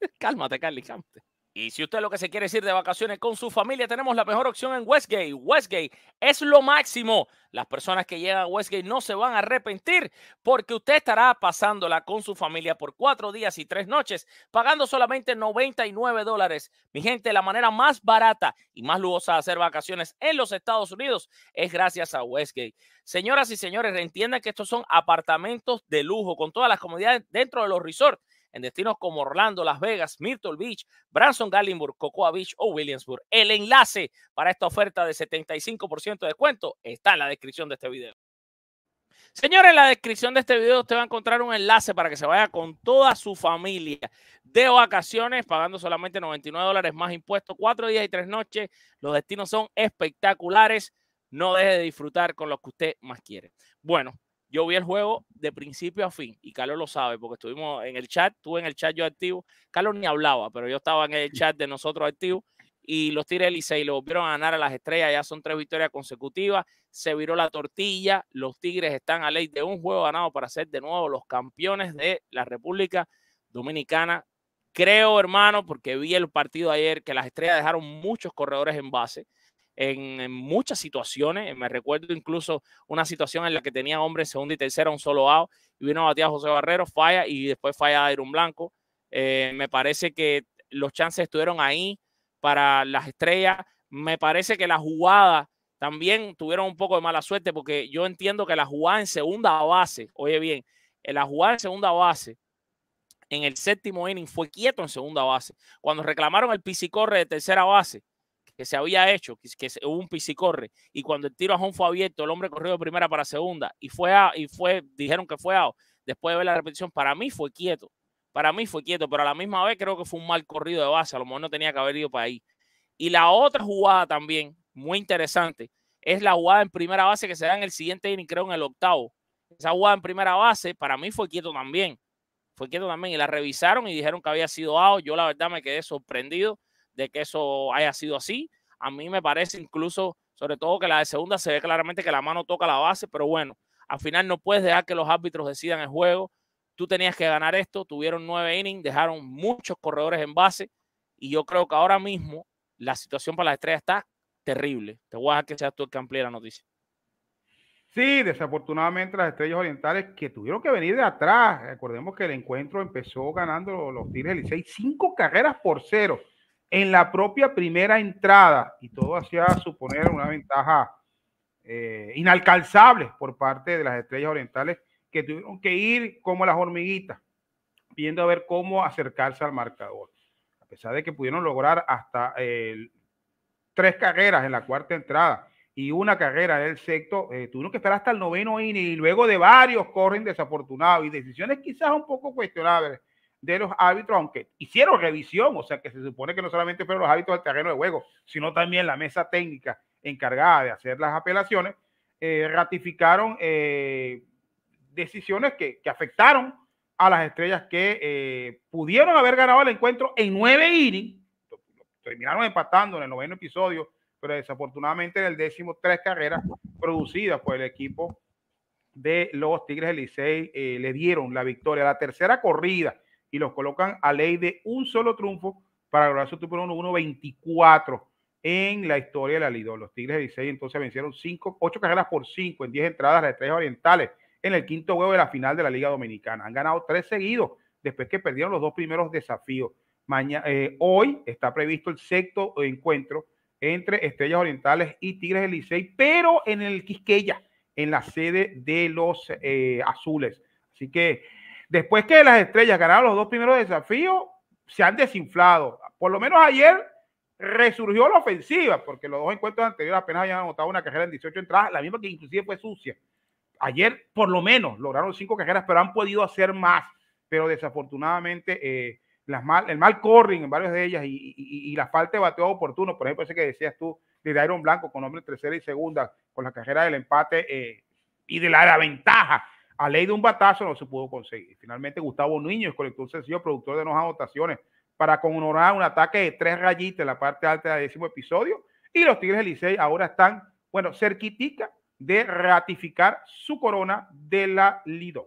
cálmate, Carly, cálmate. Y si usted lo que se quiere es ir de vacaciones con su familia, tenemos la mejor opción en Westgate. Westgate es lo máximo. Las personas que llegan a Westgate no se van a arrepentir porque usted estará pasándola con su familia por cuatro días y tres noches, pagando solamente 99 dólares. Mi gente, la manera más barata y más lujosa de hacer vacaciones en los Estados Unidos es gracias a Westgate. Señoras y señores, entiendan que estos son apartamentos de lujo con todas las comodidades dentro de los resorts en destinos como Orlando, Las Vegas, Myrtle Beach, Branson, Gallimburg, Cocoa Beach o Williamsburg. El enlace para esta oferta de 75% de descuento está en la descripción de este video. Señores, en la descripción de este video usted va a encontrar un enlace para que se vaya con toda su familia de vacaciones, pagando solamente 99 dólares más impuestos, cuatro días y tres noches. Los destinos son espectaculares. No deje de disfrutar con lo que usted más quiere. Bueno, yo vi el juego de principio a fin y Carlos lo sabe porque estuvimos en el chat, Tú en el chat yo activo. Carlos ni hablaba, pero yo estaba en el chat de nosotros activo y los Tigres Licey y lo volvieron a ganar a las estrellas. Ya son tres victorias consecutivas. Se viró la tortilla. Los Tigres están a ley de un juego ganado para ser de nuevo los campeones de la República Dominicana. Creo, hermano, porque vi el partido ayer que las estrellas dejaron muchos corredores en base en, muchas situaciones. Eh, me recuerdo incluso una situación en la que tenía hombres en segunda y tercera, un solo out, y vino a José Barrero, falla y después falla a Blanco. Eh, me parece que los chances estuvieron ahí para las estrellas. Me parece que la jugada también tuvieron un poco de mala suerte porque yo entiendo que la jugada en segunda base, oye bien, eh, la jugada en segunda base en el séptimo inning fue quieto en segunda base. Cuando reclamaron el pisicorre de tercera base, se había hecho, que, hubo un pisicorre, y cuando el tiro a home fue abierto, el hombre corrió de primera para segunda, y fue, a, y fue dijeron que fue a después de ver la repetición, para mí fue quieto, para mí fue quieto, pero a la misma vez creo que fue un mal corrido de base, a lo mejor no tenía que haber ido para ahí. Y la otra jugada también, muy interesante, es la jugada en primera base que se da en el siguiente inning, creo en el octavo. Esa jugada en primera base, para mí fue quieto también, fue quieto también, y la revisaron y dijeron que había sido out, yo la verdad me quedé sorprendido, de que eso haya sido así. A mí me parece incluso, sobre todo que la de segunda se ve claramente que la mano toca la base, pero bueno, al final no puedes dejar que los árbitros decidan el juego. Tú tenías que ganar esto, tuvieron nueve innings, dejaron muchos corredores en base y yo creo que ahora mismo la situación para las estrellas está terrible. Te voy a dejar que seas tú el que amplíe la noticia. Sí, desafortunadamente las estrellas orientales que tuvieron que venir de atrás. Recordemos que el encuentro empezó ganando los Tigres del 6, cinco carreras por cero en la propia primera entrada y todo hacía suponer una ventaja eh, inalcanzable por parte de las estrellas orientales que tuvieron que ir como las hormiguitas, viendo a ver cómo acercarse al marcador. A pesar de que pudieron lograr hasta eh, tres carreras en la cuarta entrada y una carrera en el sexto, eh, tuvieron que esperar hasta el noveno inning y luego de varios corren desafortunados y decisiones quizás un poco cuestionables de los árbitros, aunque hicieron revisión, o sea que se supone que no solamente fueron los hábitos del terreno de juego, sino también la mesa técnica encargada de hacer las apelaciones, eh, ratificaron eh, decisiones que, afectaron a las estrellas que eh, pudieron haber ganado el encuentro en nueve innings, terminaron empatando en el noveno episodio, pero desafortunadamente en el décimo tres carreras producidas por el equipo de los Tigres del Licey le dieron la victoria. La tercera corrida y los colocan a ley de un solo triunfo para lograr su título 1-1-24 en la historia de la Lido. Los Tigres de 16 entonces vencieron 8 carreras por 5 en 10 entradas, las estrellas orientales en el quinto juego de la final de la Liga Dominicana. Han ganado tres seguidos después que perdieron los dos primeros desafíos. Eh, hoy está previsto el sexto encuentro entre Estrellas Orientales y Tigres del Licey, pero en el Quisqueya, en la sede de los eh, Azules. Así que Después que las estrellas ganaron los dos primeros desafíos, se han desinflado. Por lo menos ayer resurgió la ofensiva, porque los dos encuentros anteriores apenas habían anotado una carrera en 18 entradas, la misma que inclusive fue sucia. Ayer, por lo menos, lograron cinco carreras, pero han podido hacer más. Pero desafortunadamente, eh, el mal corring en varias de ellas y, la falta de bateo oportuno, por ejemplo, ese que decías tú de Iron Blanco con hombre tercera y segunda, con la carrera del empate eh, y de la, ventaja a ley de un batazo no se pudo conseguir. Finalmente, Gustavo el colector sencillo, productor de nuevas votaciones, para conmemorar un ataque de tres rayitas en la parte alta del décimo episodio. Y los Tigres del Licey ahora están, bueno, cerquitica de ratificar su corona de la Lidón.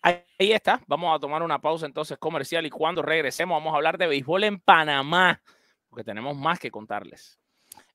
Ahí está. Vamos a tomar una pausa entonces comercial y cuando regresemos vamos a hablar de béisbol en Panamá, porque tenemos más que contarles.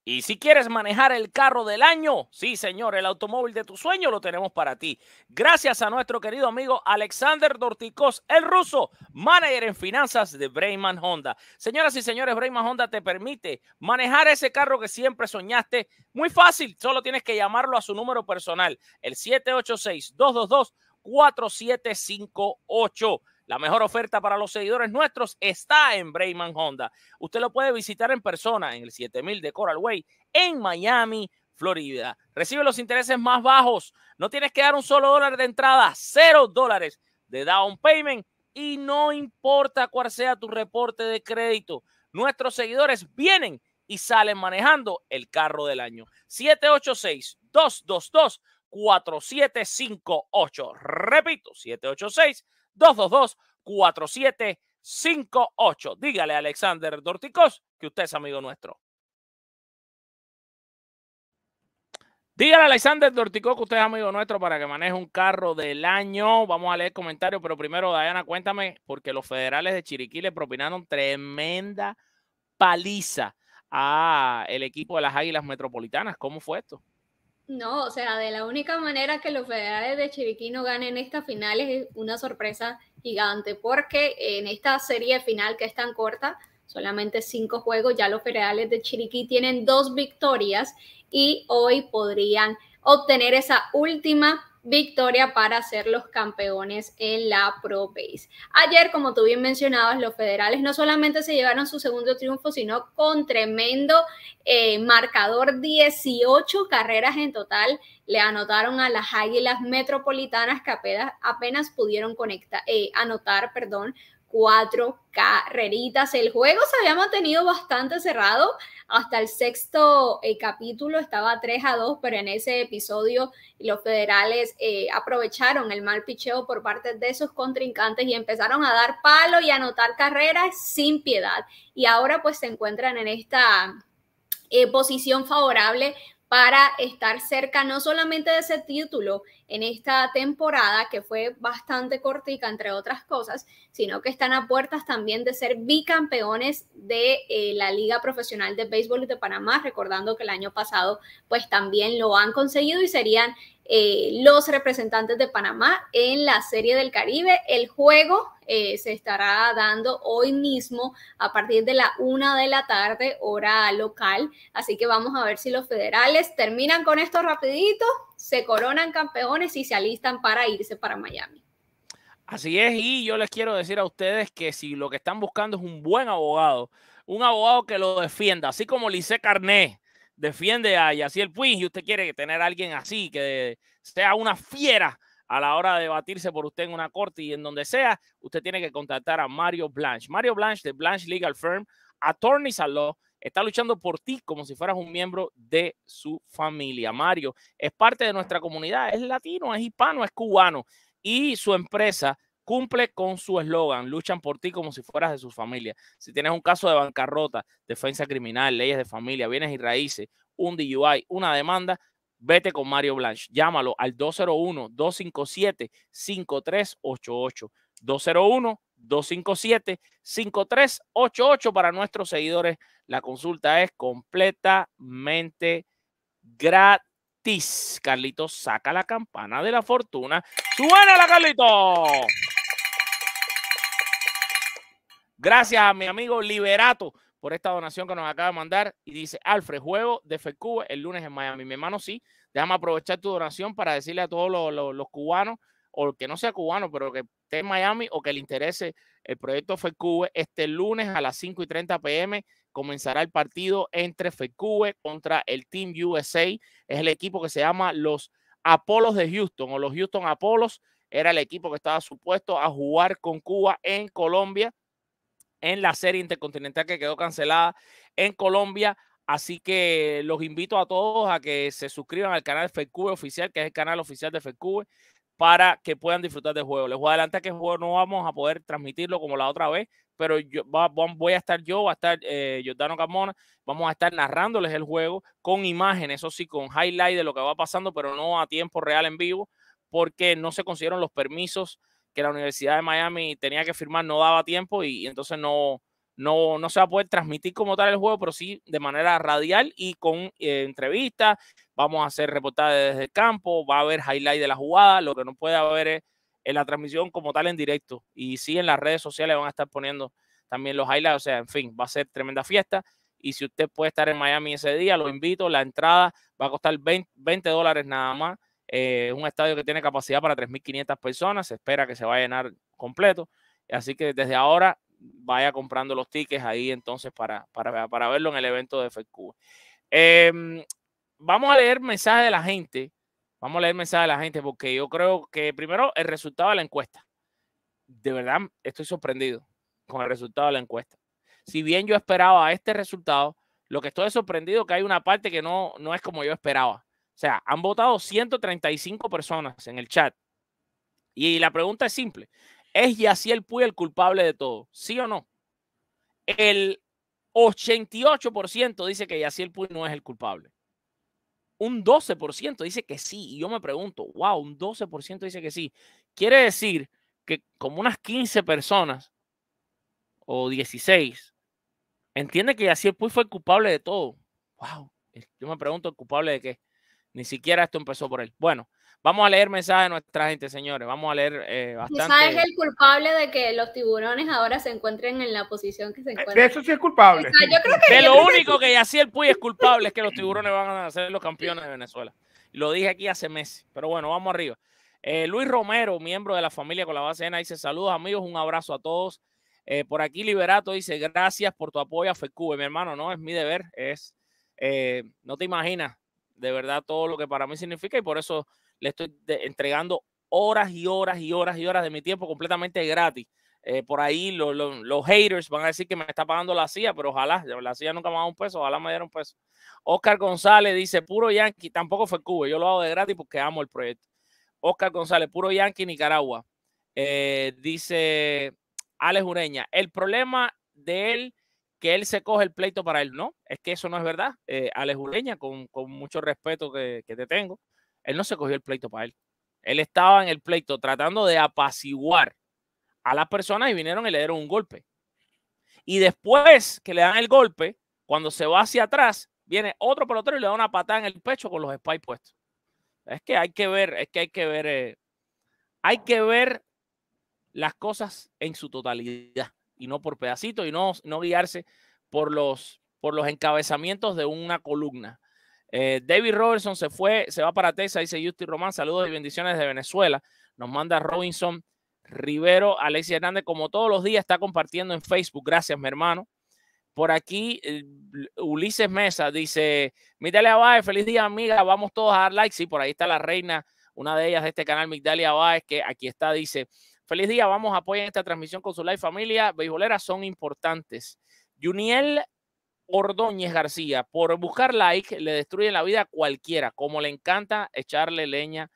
Y si quieres manejar el carro del año, sí señor, el automóvil de tu sueño lo tenemos para ti. Gracias a nuestro querido amigo Alexander Dorticos, el ruso, manager en finanzas de Brayman Honda. Señoras y señores, Brayman Honda te permite manejar ese carro que siempre soñaste. Muy fácil, solo tienes que llamarlo a su número personal, el 786-222-4758. La mejor oferta para los seguidores nuestros está en Brayman Honda. Usted lo puede visitar en persona en el 7000 de Coral Way en Miami, Florida. Recibe los intereses más bajos. No tienes que dar un solo dólar de entrada, cero dólares de down payment y no importa cuál sea tu reporte de crédito. Nuestros seguidores vienen y salen manejando el carro del año. 786-222-4758. Repito, 786 222-4758. Dígale a Alexander Dorticos que usted es amigo nuestro. Dígale a Alexander Dorticos que usted es amigo nuestro para que maneje un carro del año. Vamos a leer comentarios, pero primero, Dayana, cuéntame, porque los federales de Chiriquí le propinaron tremenda paliza a el equipo de las Águilas Metropolitanas. ¿Cómo fue esto? No, o sea, de la única manera que los federales de Chiriquí no ganen esta final es una sorpresa gigante, porque en esta serie final que es tan corta, solamente cinco juegos, ya los federales de Chiriquí tienen dos victorias y hoy podrían obtener esa última victoria para ser los campeones en la Pro Base. Ayer, como tú bien mencionabas, los federales no solamente se llevaron su segundo triunfo, sino con tremendo eh, marcador, 18 carreras en total le anotaron a las Águilas Metropolitanas que apenas, pudieron conectar, eh, anotar, perdón, cuatro carreritas. El juego se había mantenido bastante cerrado hasta el sexto eh, capítulo, estaba 3 a 2, pero en ese episodio los federales eh, aprovecharon el mal picheo por parte de sus contrincantes y empezaron a dar palo y anotar carreras sin piedad. Y ahora pues se encuentran en esta eh, posición favorable para estar cerca no solamente de ese título en esta temporada, que fue bastante cortica, entre otras cosas, sino que están a puertas también de ser bicampeones de eh, la Liga Profesional de Béisbol de Panamá, recordando que el año pasado pues también lo han conseguido y serían eh, los representantes de Panamá en la Serie del Caribe. El juego eh, se estará dando hoy mismo a partir de la una de la tarde, hora local. Así que vamos a ver si los federales terminan con esto rapidito, se coronan campeones y se alistan para irse para Miami. Así es, y yo les quiero decir a ustedes que si lo que están buscando es un buen abogado, un abogado que lo defienda, así como Lice Carné, defiende a el Puig y usted quiere tener a alguien así, que sea una fiera a la hora de batirse por usted en una corte y en donde sea, usted tiene que contactar a Mario Blanche. Mario Blanche de Blanche Legal Firm, attorneys at law, está luchando por ti como si fueras un miembro de su familia. Mario es parte de nuestra comunidad, es latino, es hispano, es cubano y su empresa cumple con su eslogan, luchan por ti como si fueras de su familia. Si tienes un caso de bancarrota, defensa criminal, leyes de familia, bienes y raíces, un DUI, una demanda, vete con Mario Blanche. Llámalo al 201-257-5388. 201-257-5388 para nuestros seguidores. La consulta es completamente gratis. Carlitos, saca la campana de la fortuna. ¡Suena la Carlitos! Gracias a mi amigo Liberato por esta donación que nos acaba de mandar. Y dice, Alfred, juego de FECUBE el lunes en Miami. Mi hermano, sí, déjame aprovechar tu donación para decirle a todos los, cubanos, o que no sea cubano, pero que esté en Miami o que le interese el proyecto FECUBE, este lunes a las 5 y 30 pm comenzará el partido entre FECUBE contra el Team USA. Es el equipo que se llama los Apolos de Houston o los Houston Apolos. Era el equipo que estaba supuesto a jugar con Cuba en Colombia en la serie intercontinental que quedó cancelada en Colombia. Así que los invito a todos a que se suscriban al canal FedCube oficial, que es el canal oficial de FedCube, para que puedan disfrutar del juego. Les voy a adelantar que el juego no vamos a poder transmitirlo como la otra vez, pero yo, voy a estar yo, va a estar eh, Giordano Carmona, vamos a estar narrándoles el juego con imágenes, eso sí, con highlight de lo que va pasando, pero no a tiempo real en vivo, porque no se consiguieron los permisos que la Universidad de Miami tenía que firmar, no daba tiempo y, entonces no, no, no, se va a poder transmitir como tal el juego, pero sí de manera radial y con eh, entrevistas. Vamos a hacer reportajes desde el campo, va a haber highlight de la jugada, lo que no puede haber es en la transmisión como tal en directo. Y sí, en las redes sociales van a estar poniendo también los highlights, o sea, en fin, va a ser tremenda fiesta. Y si usted puede estar en Miami ese día, lo invito, la entrada va a costar 20, 20 dólares nada más es eh, un estadio que tiene capacidad para 3.500 personas, se espera que se vaya a llenar completo. Así que desde ahora vaya comprando los tickets ahí entonces para, para, verlo en el evento de FedCube em, vamos a leer mensajes de la gente. Vamos a leer mensajes de la gente porque yo creo que primero el resultado de la encuesta. De verdad, estoy sorprendido con el resultado de la encuesta. Si bien yo esperaba este resultado, lo que estoy sorprendido es que hay una parte que no, no es como yo esperaba. O sea, han votado 135 personas en el chat. Y la pregunta es simple. ¿Es Yaciel Puy el culpable de todo? ¿Sí o no? El 88% dice que Yaciel Puy no es el culpable. Un 12% dice que sí. Y yo me pregunto, wow, un 12% dice que sí. Quiere decir que como unas 15 personas o 16 entiende que Yaciel Puy fue el culpable de todo. Wow. Yo me pregunto, ¿el culpable de qué? Ni siquiera esto empezó por él. Bueno, vamos a leer mensajes de nuestra gente, señores. Vamos a leer eh, bastante. Quizás es el culpable de que los tiburones ahora se encuentren en la posición que se eh, encuentran. eso sí es culpable. que lo único ya que el Puy es culpable es que los tiburones van a ser los campeones de Venezuela. Lo dije aquí hace meses. Pero bueno, vamos arriba. Eh, Luis Romero, miembro de la familia con la dice saludos amigos, un abrazo a todos. por aquí Liberato dice gracias por tu apoyo a FECUBE. Mi hermano, no es mi deber, es, no te imaginas de verdad todo lo que para mí significa y por eso le estoy entregando horas y horas y horas y horas de mi tiempo completamente gratis. Eh, por ahí los haters van a decir que me está pagando la CIA, pero ojalá, la CIA nunca me ha dado un peso, ojalá me diera un peso. Oscar González dice, puro Yankee, tampoco fue Cuba, yo lo hago de gratis porque amo el proyecto. Oscar González, puro Yankee, Nicaragua. Eh, dice Alex Ureña, el problema de él que él se coge el pleito para él. No, es que eso no es verdad. Eh, Alex Ureña, con, mucho respeto que, te tengo, él no se cogió el pleito para él. Él estaba en el pleito tratando de apaciguar a las personas y vinieron y le dieron un golpe. Y después que le dan el golpe, cuando se va hacia atrás, viene otro pelotero y le da una patada en el pecho con los spikes puestos. Es que hay que ver, es que hay que ver, eh, hay que ver las cosas en su totalidad y no por pedacitos y no, no guiarse por los, por los encabezamientos de una columna. Eh, David Robertson se fue, se va para Texas, dice Justy Román, saludos y bendiciones de Venezuela. Nos manda Robinson Rivero, Alexis Hernández, como todos los días está compartiendo en Facebook. Gracias, mi hermano. Por aquí, eh, Ulises Mesa dice, Migdalia Báez, feliz día, amiga. Vamos todos a dar like. Sí, por ahí está la reina, una de ellas de este canal, Migdalia Báez, que aquí está, dice, Feliz día, vamos, a apoyar esta transmisión con su like, familia. Beisboleras son importantes. Juniel Ordóñez García, por buscar like, le destruyen la vida a cualquiera, como le encanta echarle leña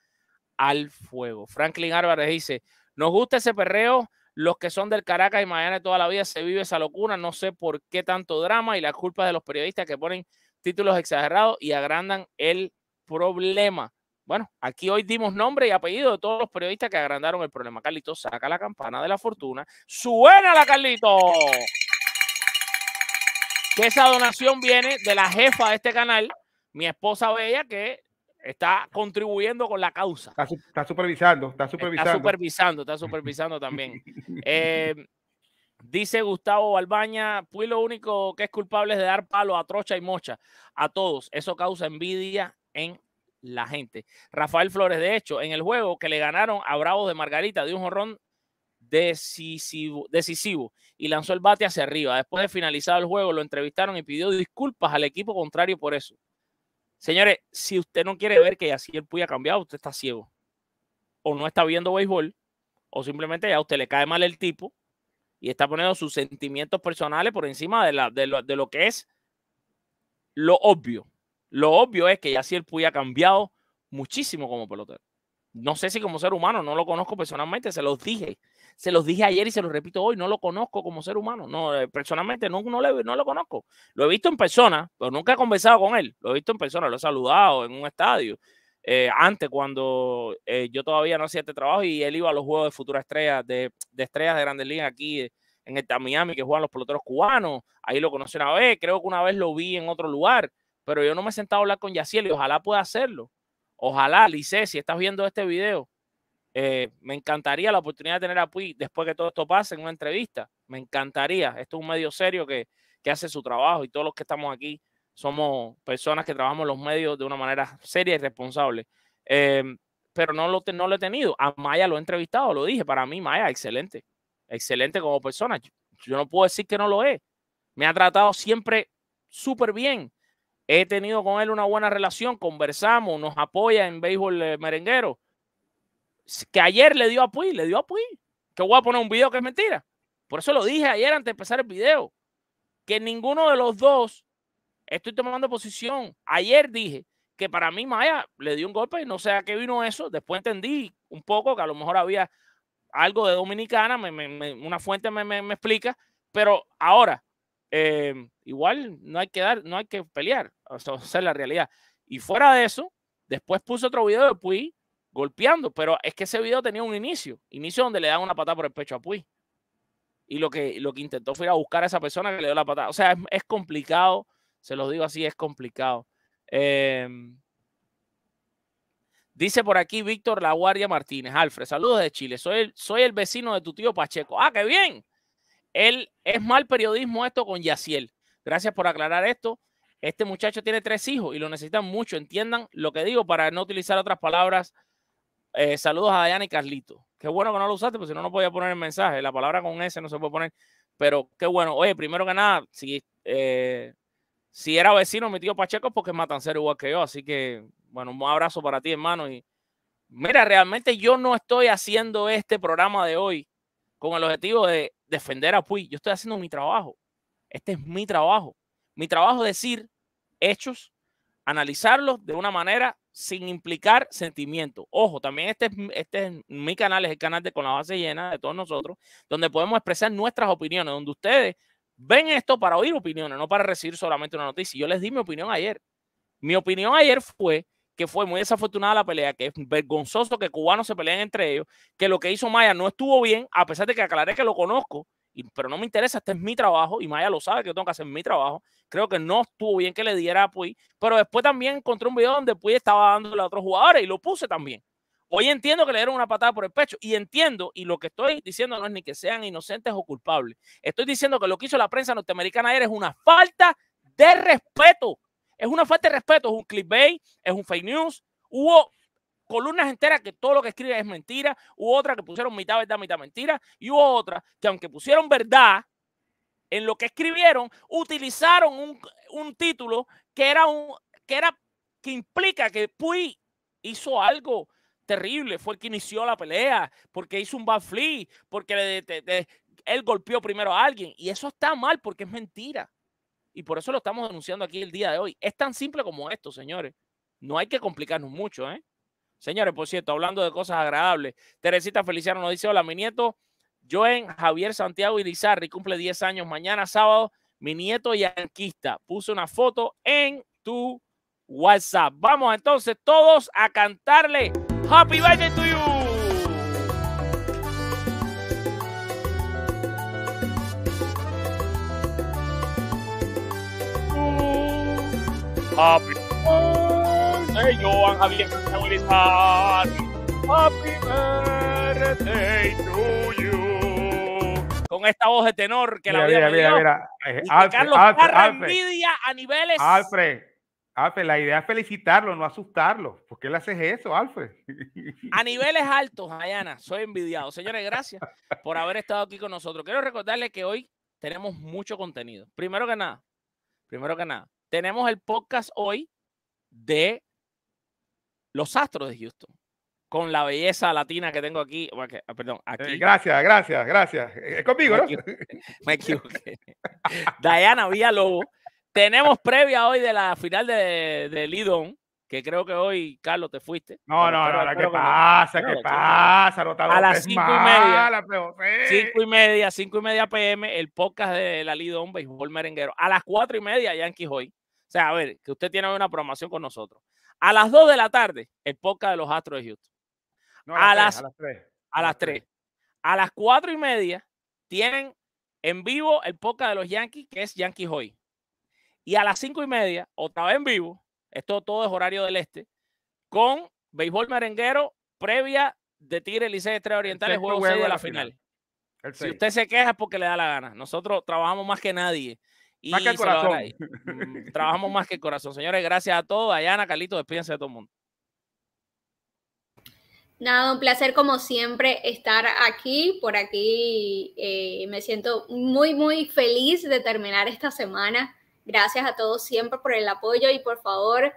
al fuego. Franklin Álvarez dice: Nos gusta ese perreo, los que son del Caracas y mañana de toda la vida se vive esa locura, no sé por qué tanto drama y la culpa de los periodistas que ponen títulos exagerados y agrandan el problema. Bueno, aquí hoy dimos nombre y apellido de todos los periodistas que agrandaron el problema. Carlito saca la campana de la fortuna. ¡Suena la Carlito! Que esa donación viene de la jefa de este canal, mi esposa Bella, que está contribuyendo con la causa. Está, supervisando, está supervisando. Está supervisando, está supervisando también. Eh, dice Gustavo Albaña, pues lo único que es culpable es de dar palo a trocha y mocha a todos. Eso causa envidia en la gente. Rafael Flores, de hecho, en el juego que le ganaron a Bravos de Margarita, dio un jorrón decisivo, y lanzó el bate hacia arriba. Después de finalizado el juego, lo entrevistaron y pidió disculpas al equipo contrario por eso. Señores, si usted no quiere ver que el Puy ha cambiado, usted está ciego. O no está viendo béisbol, o simplemente ya a usted le cae mal el tipo y está poniendo sus sentimientos personales por encima de, de, lo, de lo que es lo obvio. Lo obvio es que ya si Puy ha cambiado muchísimo como pelotero. No sé si como ser humano, no lo conozco personalmente, se los dije. Se los dije ayer y se los repito hoy, no lo conozco como ser humano. No, eh, personalmente no, no, no lo conozco. Lo he visto en persona, pero nunca he conversado con él. Lo he visto en persona, lo he saludado en un estadio. Eh, antes, cuando eh, yo todavía no hacía este trabajo y él iba a los juegos de Futura Estrellas, de, Estrellas de Grandes Ligas aquí en el Miami, que juegan los peloteros cubanos. Ahí lo conocí una vez, creo que una vez lo vi en otro lugar pero yo no me he sentado a hablar con Yaciel y ojalá pueda hacerlo. Ojalá, Lice, si estás viendo este video, eh, me encantaría la oportunidad de tener a Puy después que todo esto pase en una entrevista. Me encantaría. Esto es un medio serio que, que hace su trabajo y todos los que estamos aquí somos personas que trabajamos los medios de una manera seria y responsable. Em, pero no lo, no he tenido. A Maya lo he entrevistado, lo dije. Para mí, Maya, excelente. Excelente como persona. Yo, no puedo decir que no lo es. Me ha tratado siempre súper bien. He tenido con él una buena relación, conversamos, nos apoya en béisbol eh, merenguero. Que ayer le dio a Puy, le dio a Puy. Que voy a poner un video que es mentira. Por eso lo dije ayer antes de empezar el video. Que ninguno de los dos estoy tomando posición. Ayer dije que para mí Maya le dio un golpe y no sé a qué vino eso. Después entendí un poco que a lo mejor había algo de dominicana, me, una fuente me, explica. Pero ahora, eh, igual no hay que dar, no hay que pelear. O sea, es la realidad. Y fuera de eso, después puso otro video de Puy golpeando, pero es que ese video tenía un inicio, inicio donde le dan una patada por el pecho a Puy. Y lo que, lo que intentó fue ir a buscar a esa persona que le dio la patada. O sea, es, complicado, se los digo así, es complicado. Em, dice por aquí Víctor La Guardia Martínez, Alfred, saludos de Chile, soy el, soy el vecino de tu tío Pacheco. Ah, qué bien. Él es mal periodismo esto con Yaciel. Gracias por aclarar esto. Este muchacho tiene tres hijos y lo necesitan mucho. Entiendan lo que digo para no utilizar otras palabras. Eh, saludos a Diana y Carlito. Qué bueno que no lo usaste, porque si no, no podía poner el mensaje. La palabra con S no se puede poner. Pero qué bueno. Oye, primero que nada, si, eh, si era vecino mi tío Pacheco, porque es matancero igual que yo. Así que, bueno, un abrazo para ti, hermano. Y mira, realmente yo no estoy haciendo este programa de hoy con el objetivo de defender a Puy. Yo estoy haciendo mi trabajo. Este es mi trabajo. Mi trabajo es decir hechos, analizarlos de una manera sin implicar sentimiento. Ojo, también este, este es mi canal, es el canal de Con la Base Llena de todos nosotros, donde podemos expresar nuestras opiniones, donde ustedes ven esto para oír opiniones, no para recibir solamente una noticia. Yo les di mi opinión ayer. Mi opinión ayer fue que fue muy desafortunada la pelea, que es vergonzoso que cubanos se peleen entre ellos, que lo que hizo Maya no estuvo bien, a pesar de que aclaré que lo conozco pero no me interesa, este es mi trabajo y Maya lo sabe que yo tengo que hacer mi trabajo. Creo que no estuvo bien que le diera a Puy, pero después también encontré un video donde Puy estaba dándole a otros jugadores y lo puse también. Hoy entiendo que le dieron una patada por el pecho y entiendo, y lo que estoy diciendo no es ni que sean inocentes o culpables. Estoy diciendo que lo que hizo la prensa norteamericana ayer es una falta de respeto. Es una falta de respeto, es un clickbait, es un fake news. Hubo columnas enteras que todo lo que escriben es mentira, u otra que pusieron mitad verdad, mitad mentira, y hubo otra que aunque pusieron verdad en lo que escribieron, utilizaron un, título que era un que era que implica que Puy hizo algo terrible, fue el que inició la pelea, porque hizo un flea, porque él golpeó primero a alguien, y eso está mal porque es mentira. Y por eso lo estamos denunciando aquí el día de hoy. Es tan simple como esto, señores. No hay que complicarnos mucho, ¿eh? Señores, por cierto, hablando de cosas agradables, Teresita Feliciano nos dice, hola, mi nieto Joen Javier Santiago Irizarri cumple 10 años mañana sábado. Mi nieto yanquista puso una foto en tu WhatsApp. Vamos entonces todos a cantarle Happy Birthday to you. Happy con esta voz de tenor que la veo eh, envidia a niveles. Alfred, Alfred, la idea es felicitarlo, no asustarlo. ¿Por qué le haces eso, Alfred? A niveles altos, Ayana, soy envidiado. Señores, gracias por haber estado aquí con nosotros. Quiero recordarles que hoy tenemos mucho contenido. Primero que nada, primero que nada, tenemos el podcast hoy de los Astros de Houston, con la belleza latina que tengo aquí, ah, perdón, eh, aquí. gracias, gracias, gracias. Eh, es conmigo, ¿no? Me equivoqué. Diana Villalobo. Tenemos previa hoy de la final de, de que creo que hoy, Carlos, te fuiste. No, no, no, ¿qué pasa? ¿Qué pasa? a las cinco y media. Cinco y media, cinco y media PM, el podcast de la Lidón Béisbol Merenguero. A las cuatro y media, Yankees hoy. O sea, a ver, que usted tiene una programación con nosotros. A las 2 de la tarde, el poca de los Astros de Houston. a, las, a, 3. A las 3. A las 4 y media tienen en vivo el poca de los Yankees, que es Yankee Hoy. Y a las 5 y media, otra vez en vivo, esto todo es horario del este, con béisbol merenguero previa de Tigre Liceo de Estrella Oriental, el juego, 6 de la, final. Si usted se queja es porque le da la gana. Nosotros trabajamos más que nadie y corazón. Mm, trabajamos más que el corazón. Señores, gracias a todos. Ayana, Carlito, despídense de todo el mundo. Nada, un placer como siempre estar aquí, por aquí. Eh, me siento muy, muy feliz de terminar esta semana. Gracias a todos siempre por el apoyo y por favor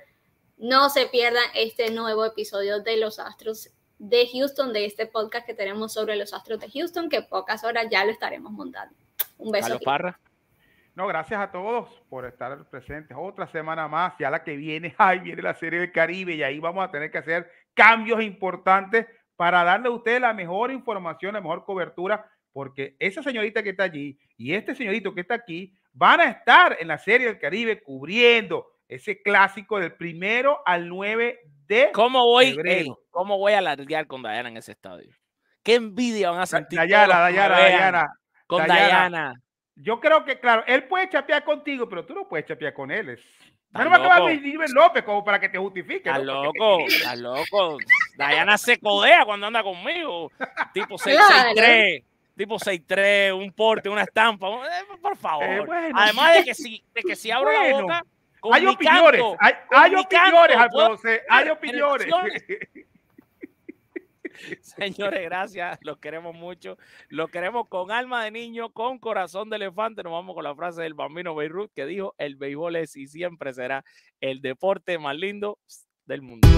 no se pierdan este nuevo episodio de Los Astros de Houston, de este podcast que tenemos sobre los Astros de Houston, que pocas horas ya lo estaremos montando. Un beso. No, gracias a todos por estar presentes. Otra semana más, ya la que viene, ahí viene la Serie del Caribe y ahí vamos a tener que hacer cambios importantes para darle a ustedes la mejor información, la mejor cobertura, porque esa señorita que está allí y este señorito que está aquí van a estar en la Serie del Caribe cubriendo ese clásico del primero al 9 de ¿Cómo voy, ¿Cómo voy a largar con Dayana en ese estadio? ¿Qué envidia van a sentir? Dayana, Dayana, Dayana. Con Dayana. Yo creo que, claro, él puede chapear contigo, pero tú no puedes chapear con él. No me acabas de decir, López como para que te justifique. Está loco, está loco. Dayana se codea cuando anda conmigo. Tipo 663. tipo 6'3, un porte, una estampa. Eh, por favor. Eh, Además de que si, de que si abro la boca. hay opiniones, hay, hay opiniones, eh, hay opiniones. Señores, gracias. Los queremos mucho. Los queremos con alma de niño, con corazón de elefante. Nos vamos con la frase del bambino Beirut que dijo, el béisbol es y siempre será el deporte más lindo del mundo.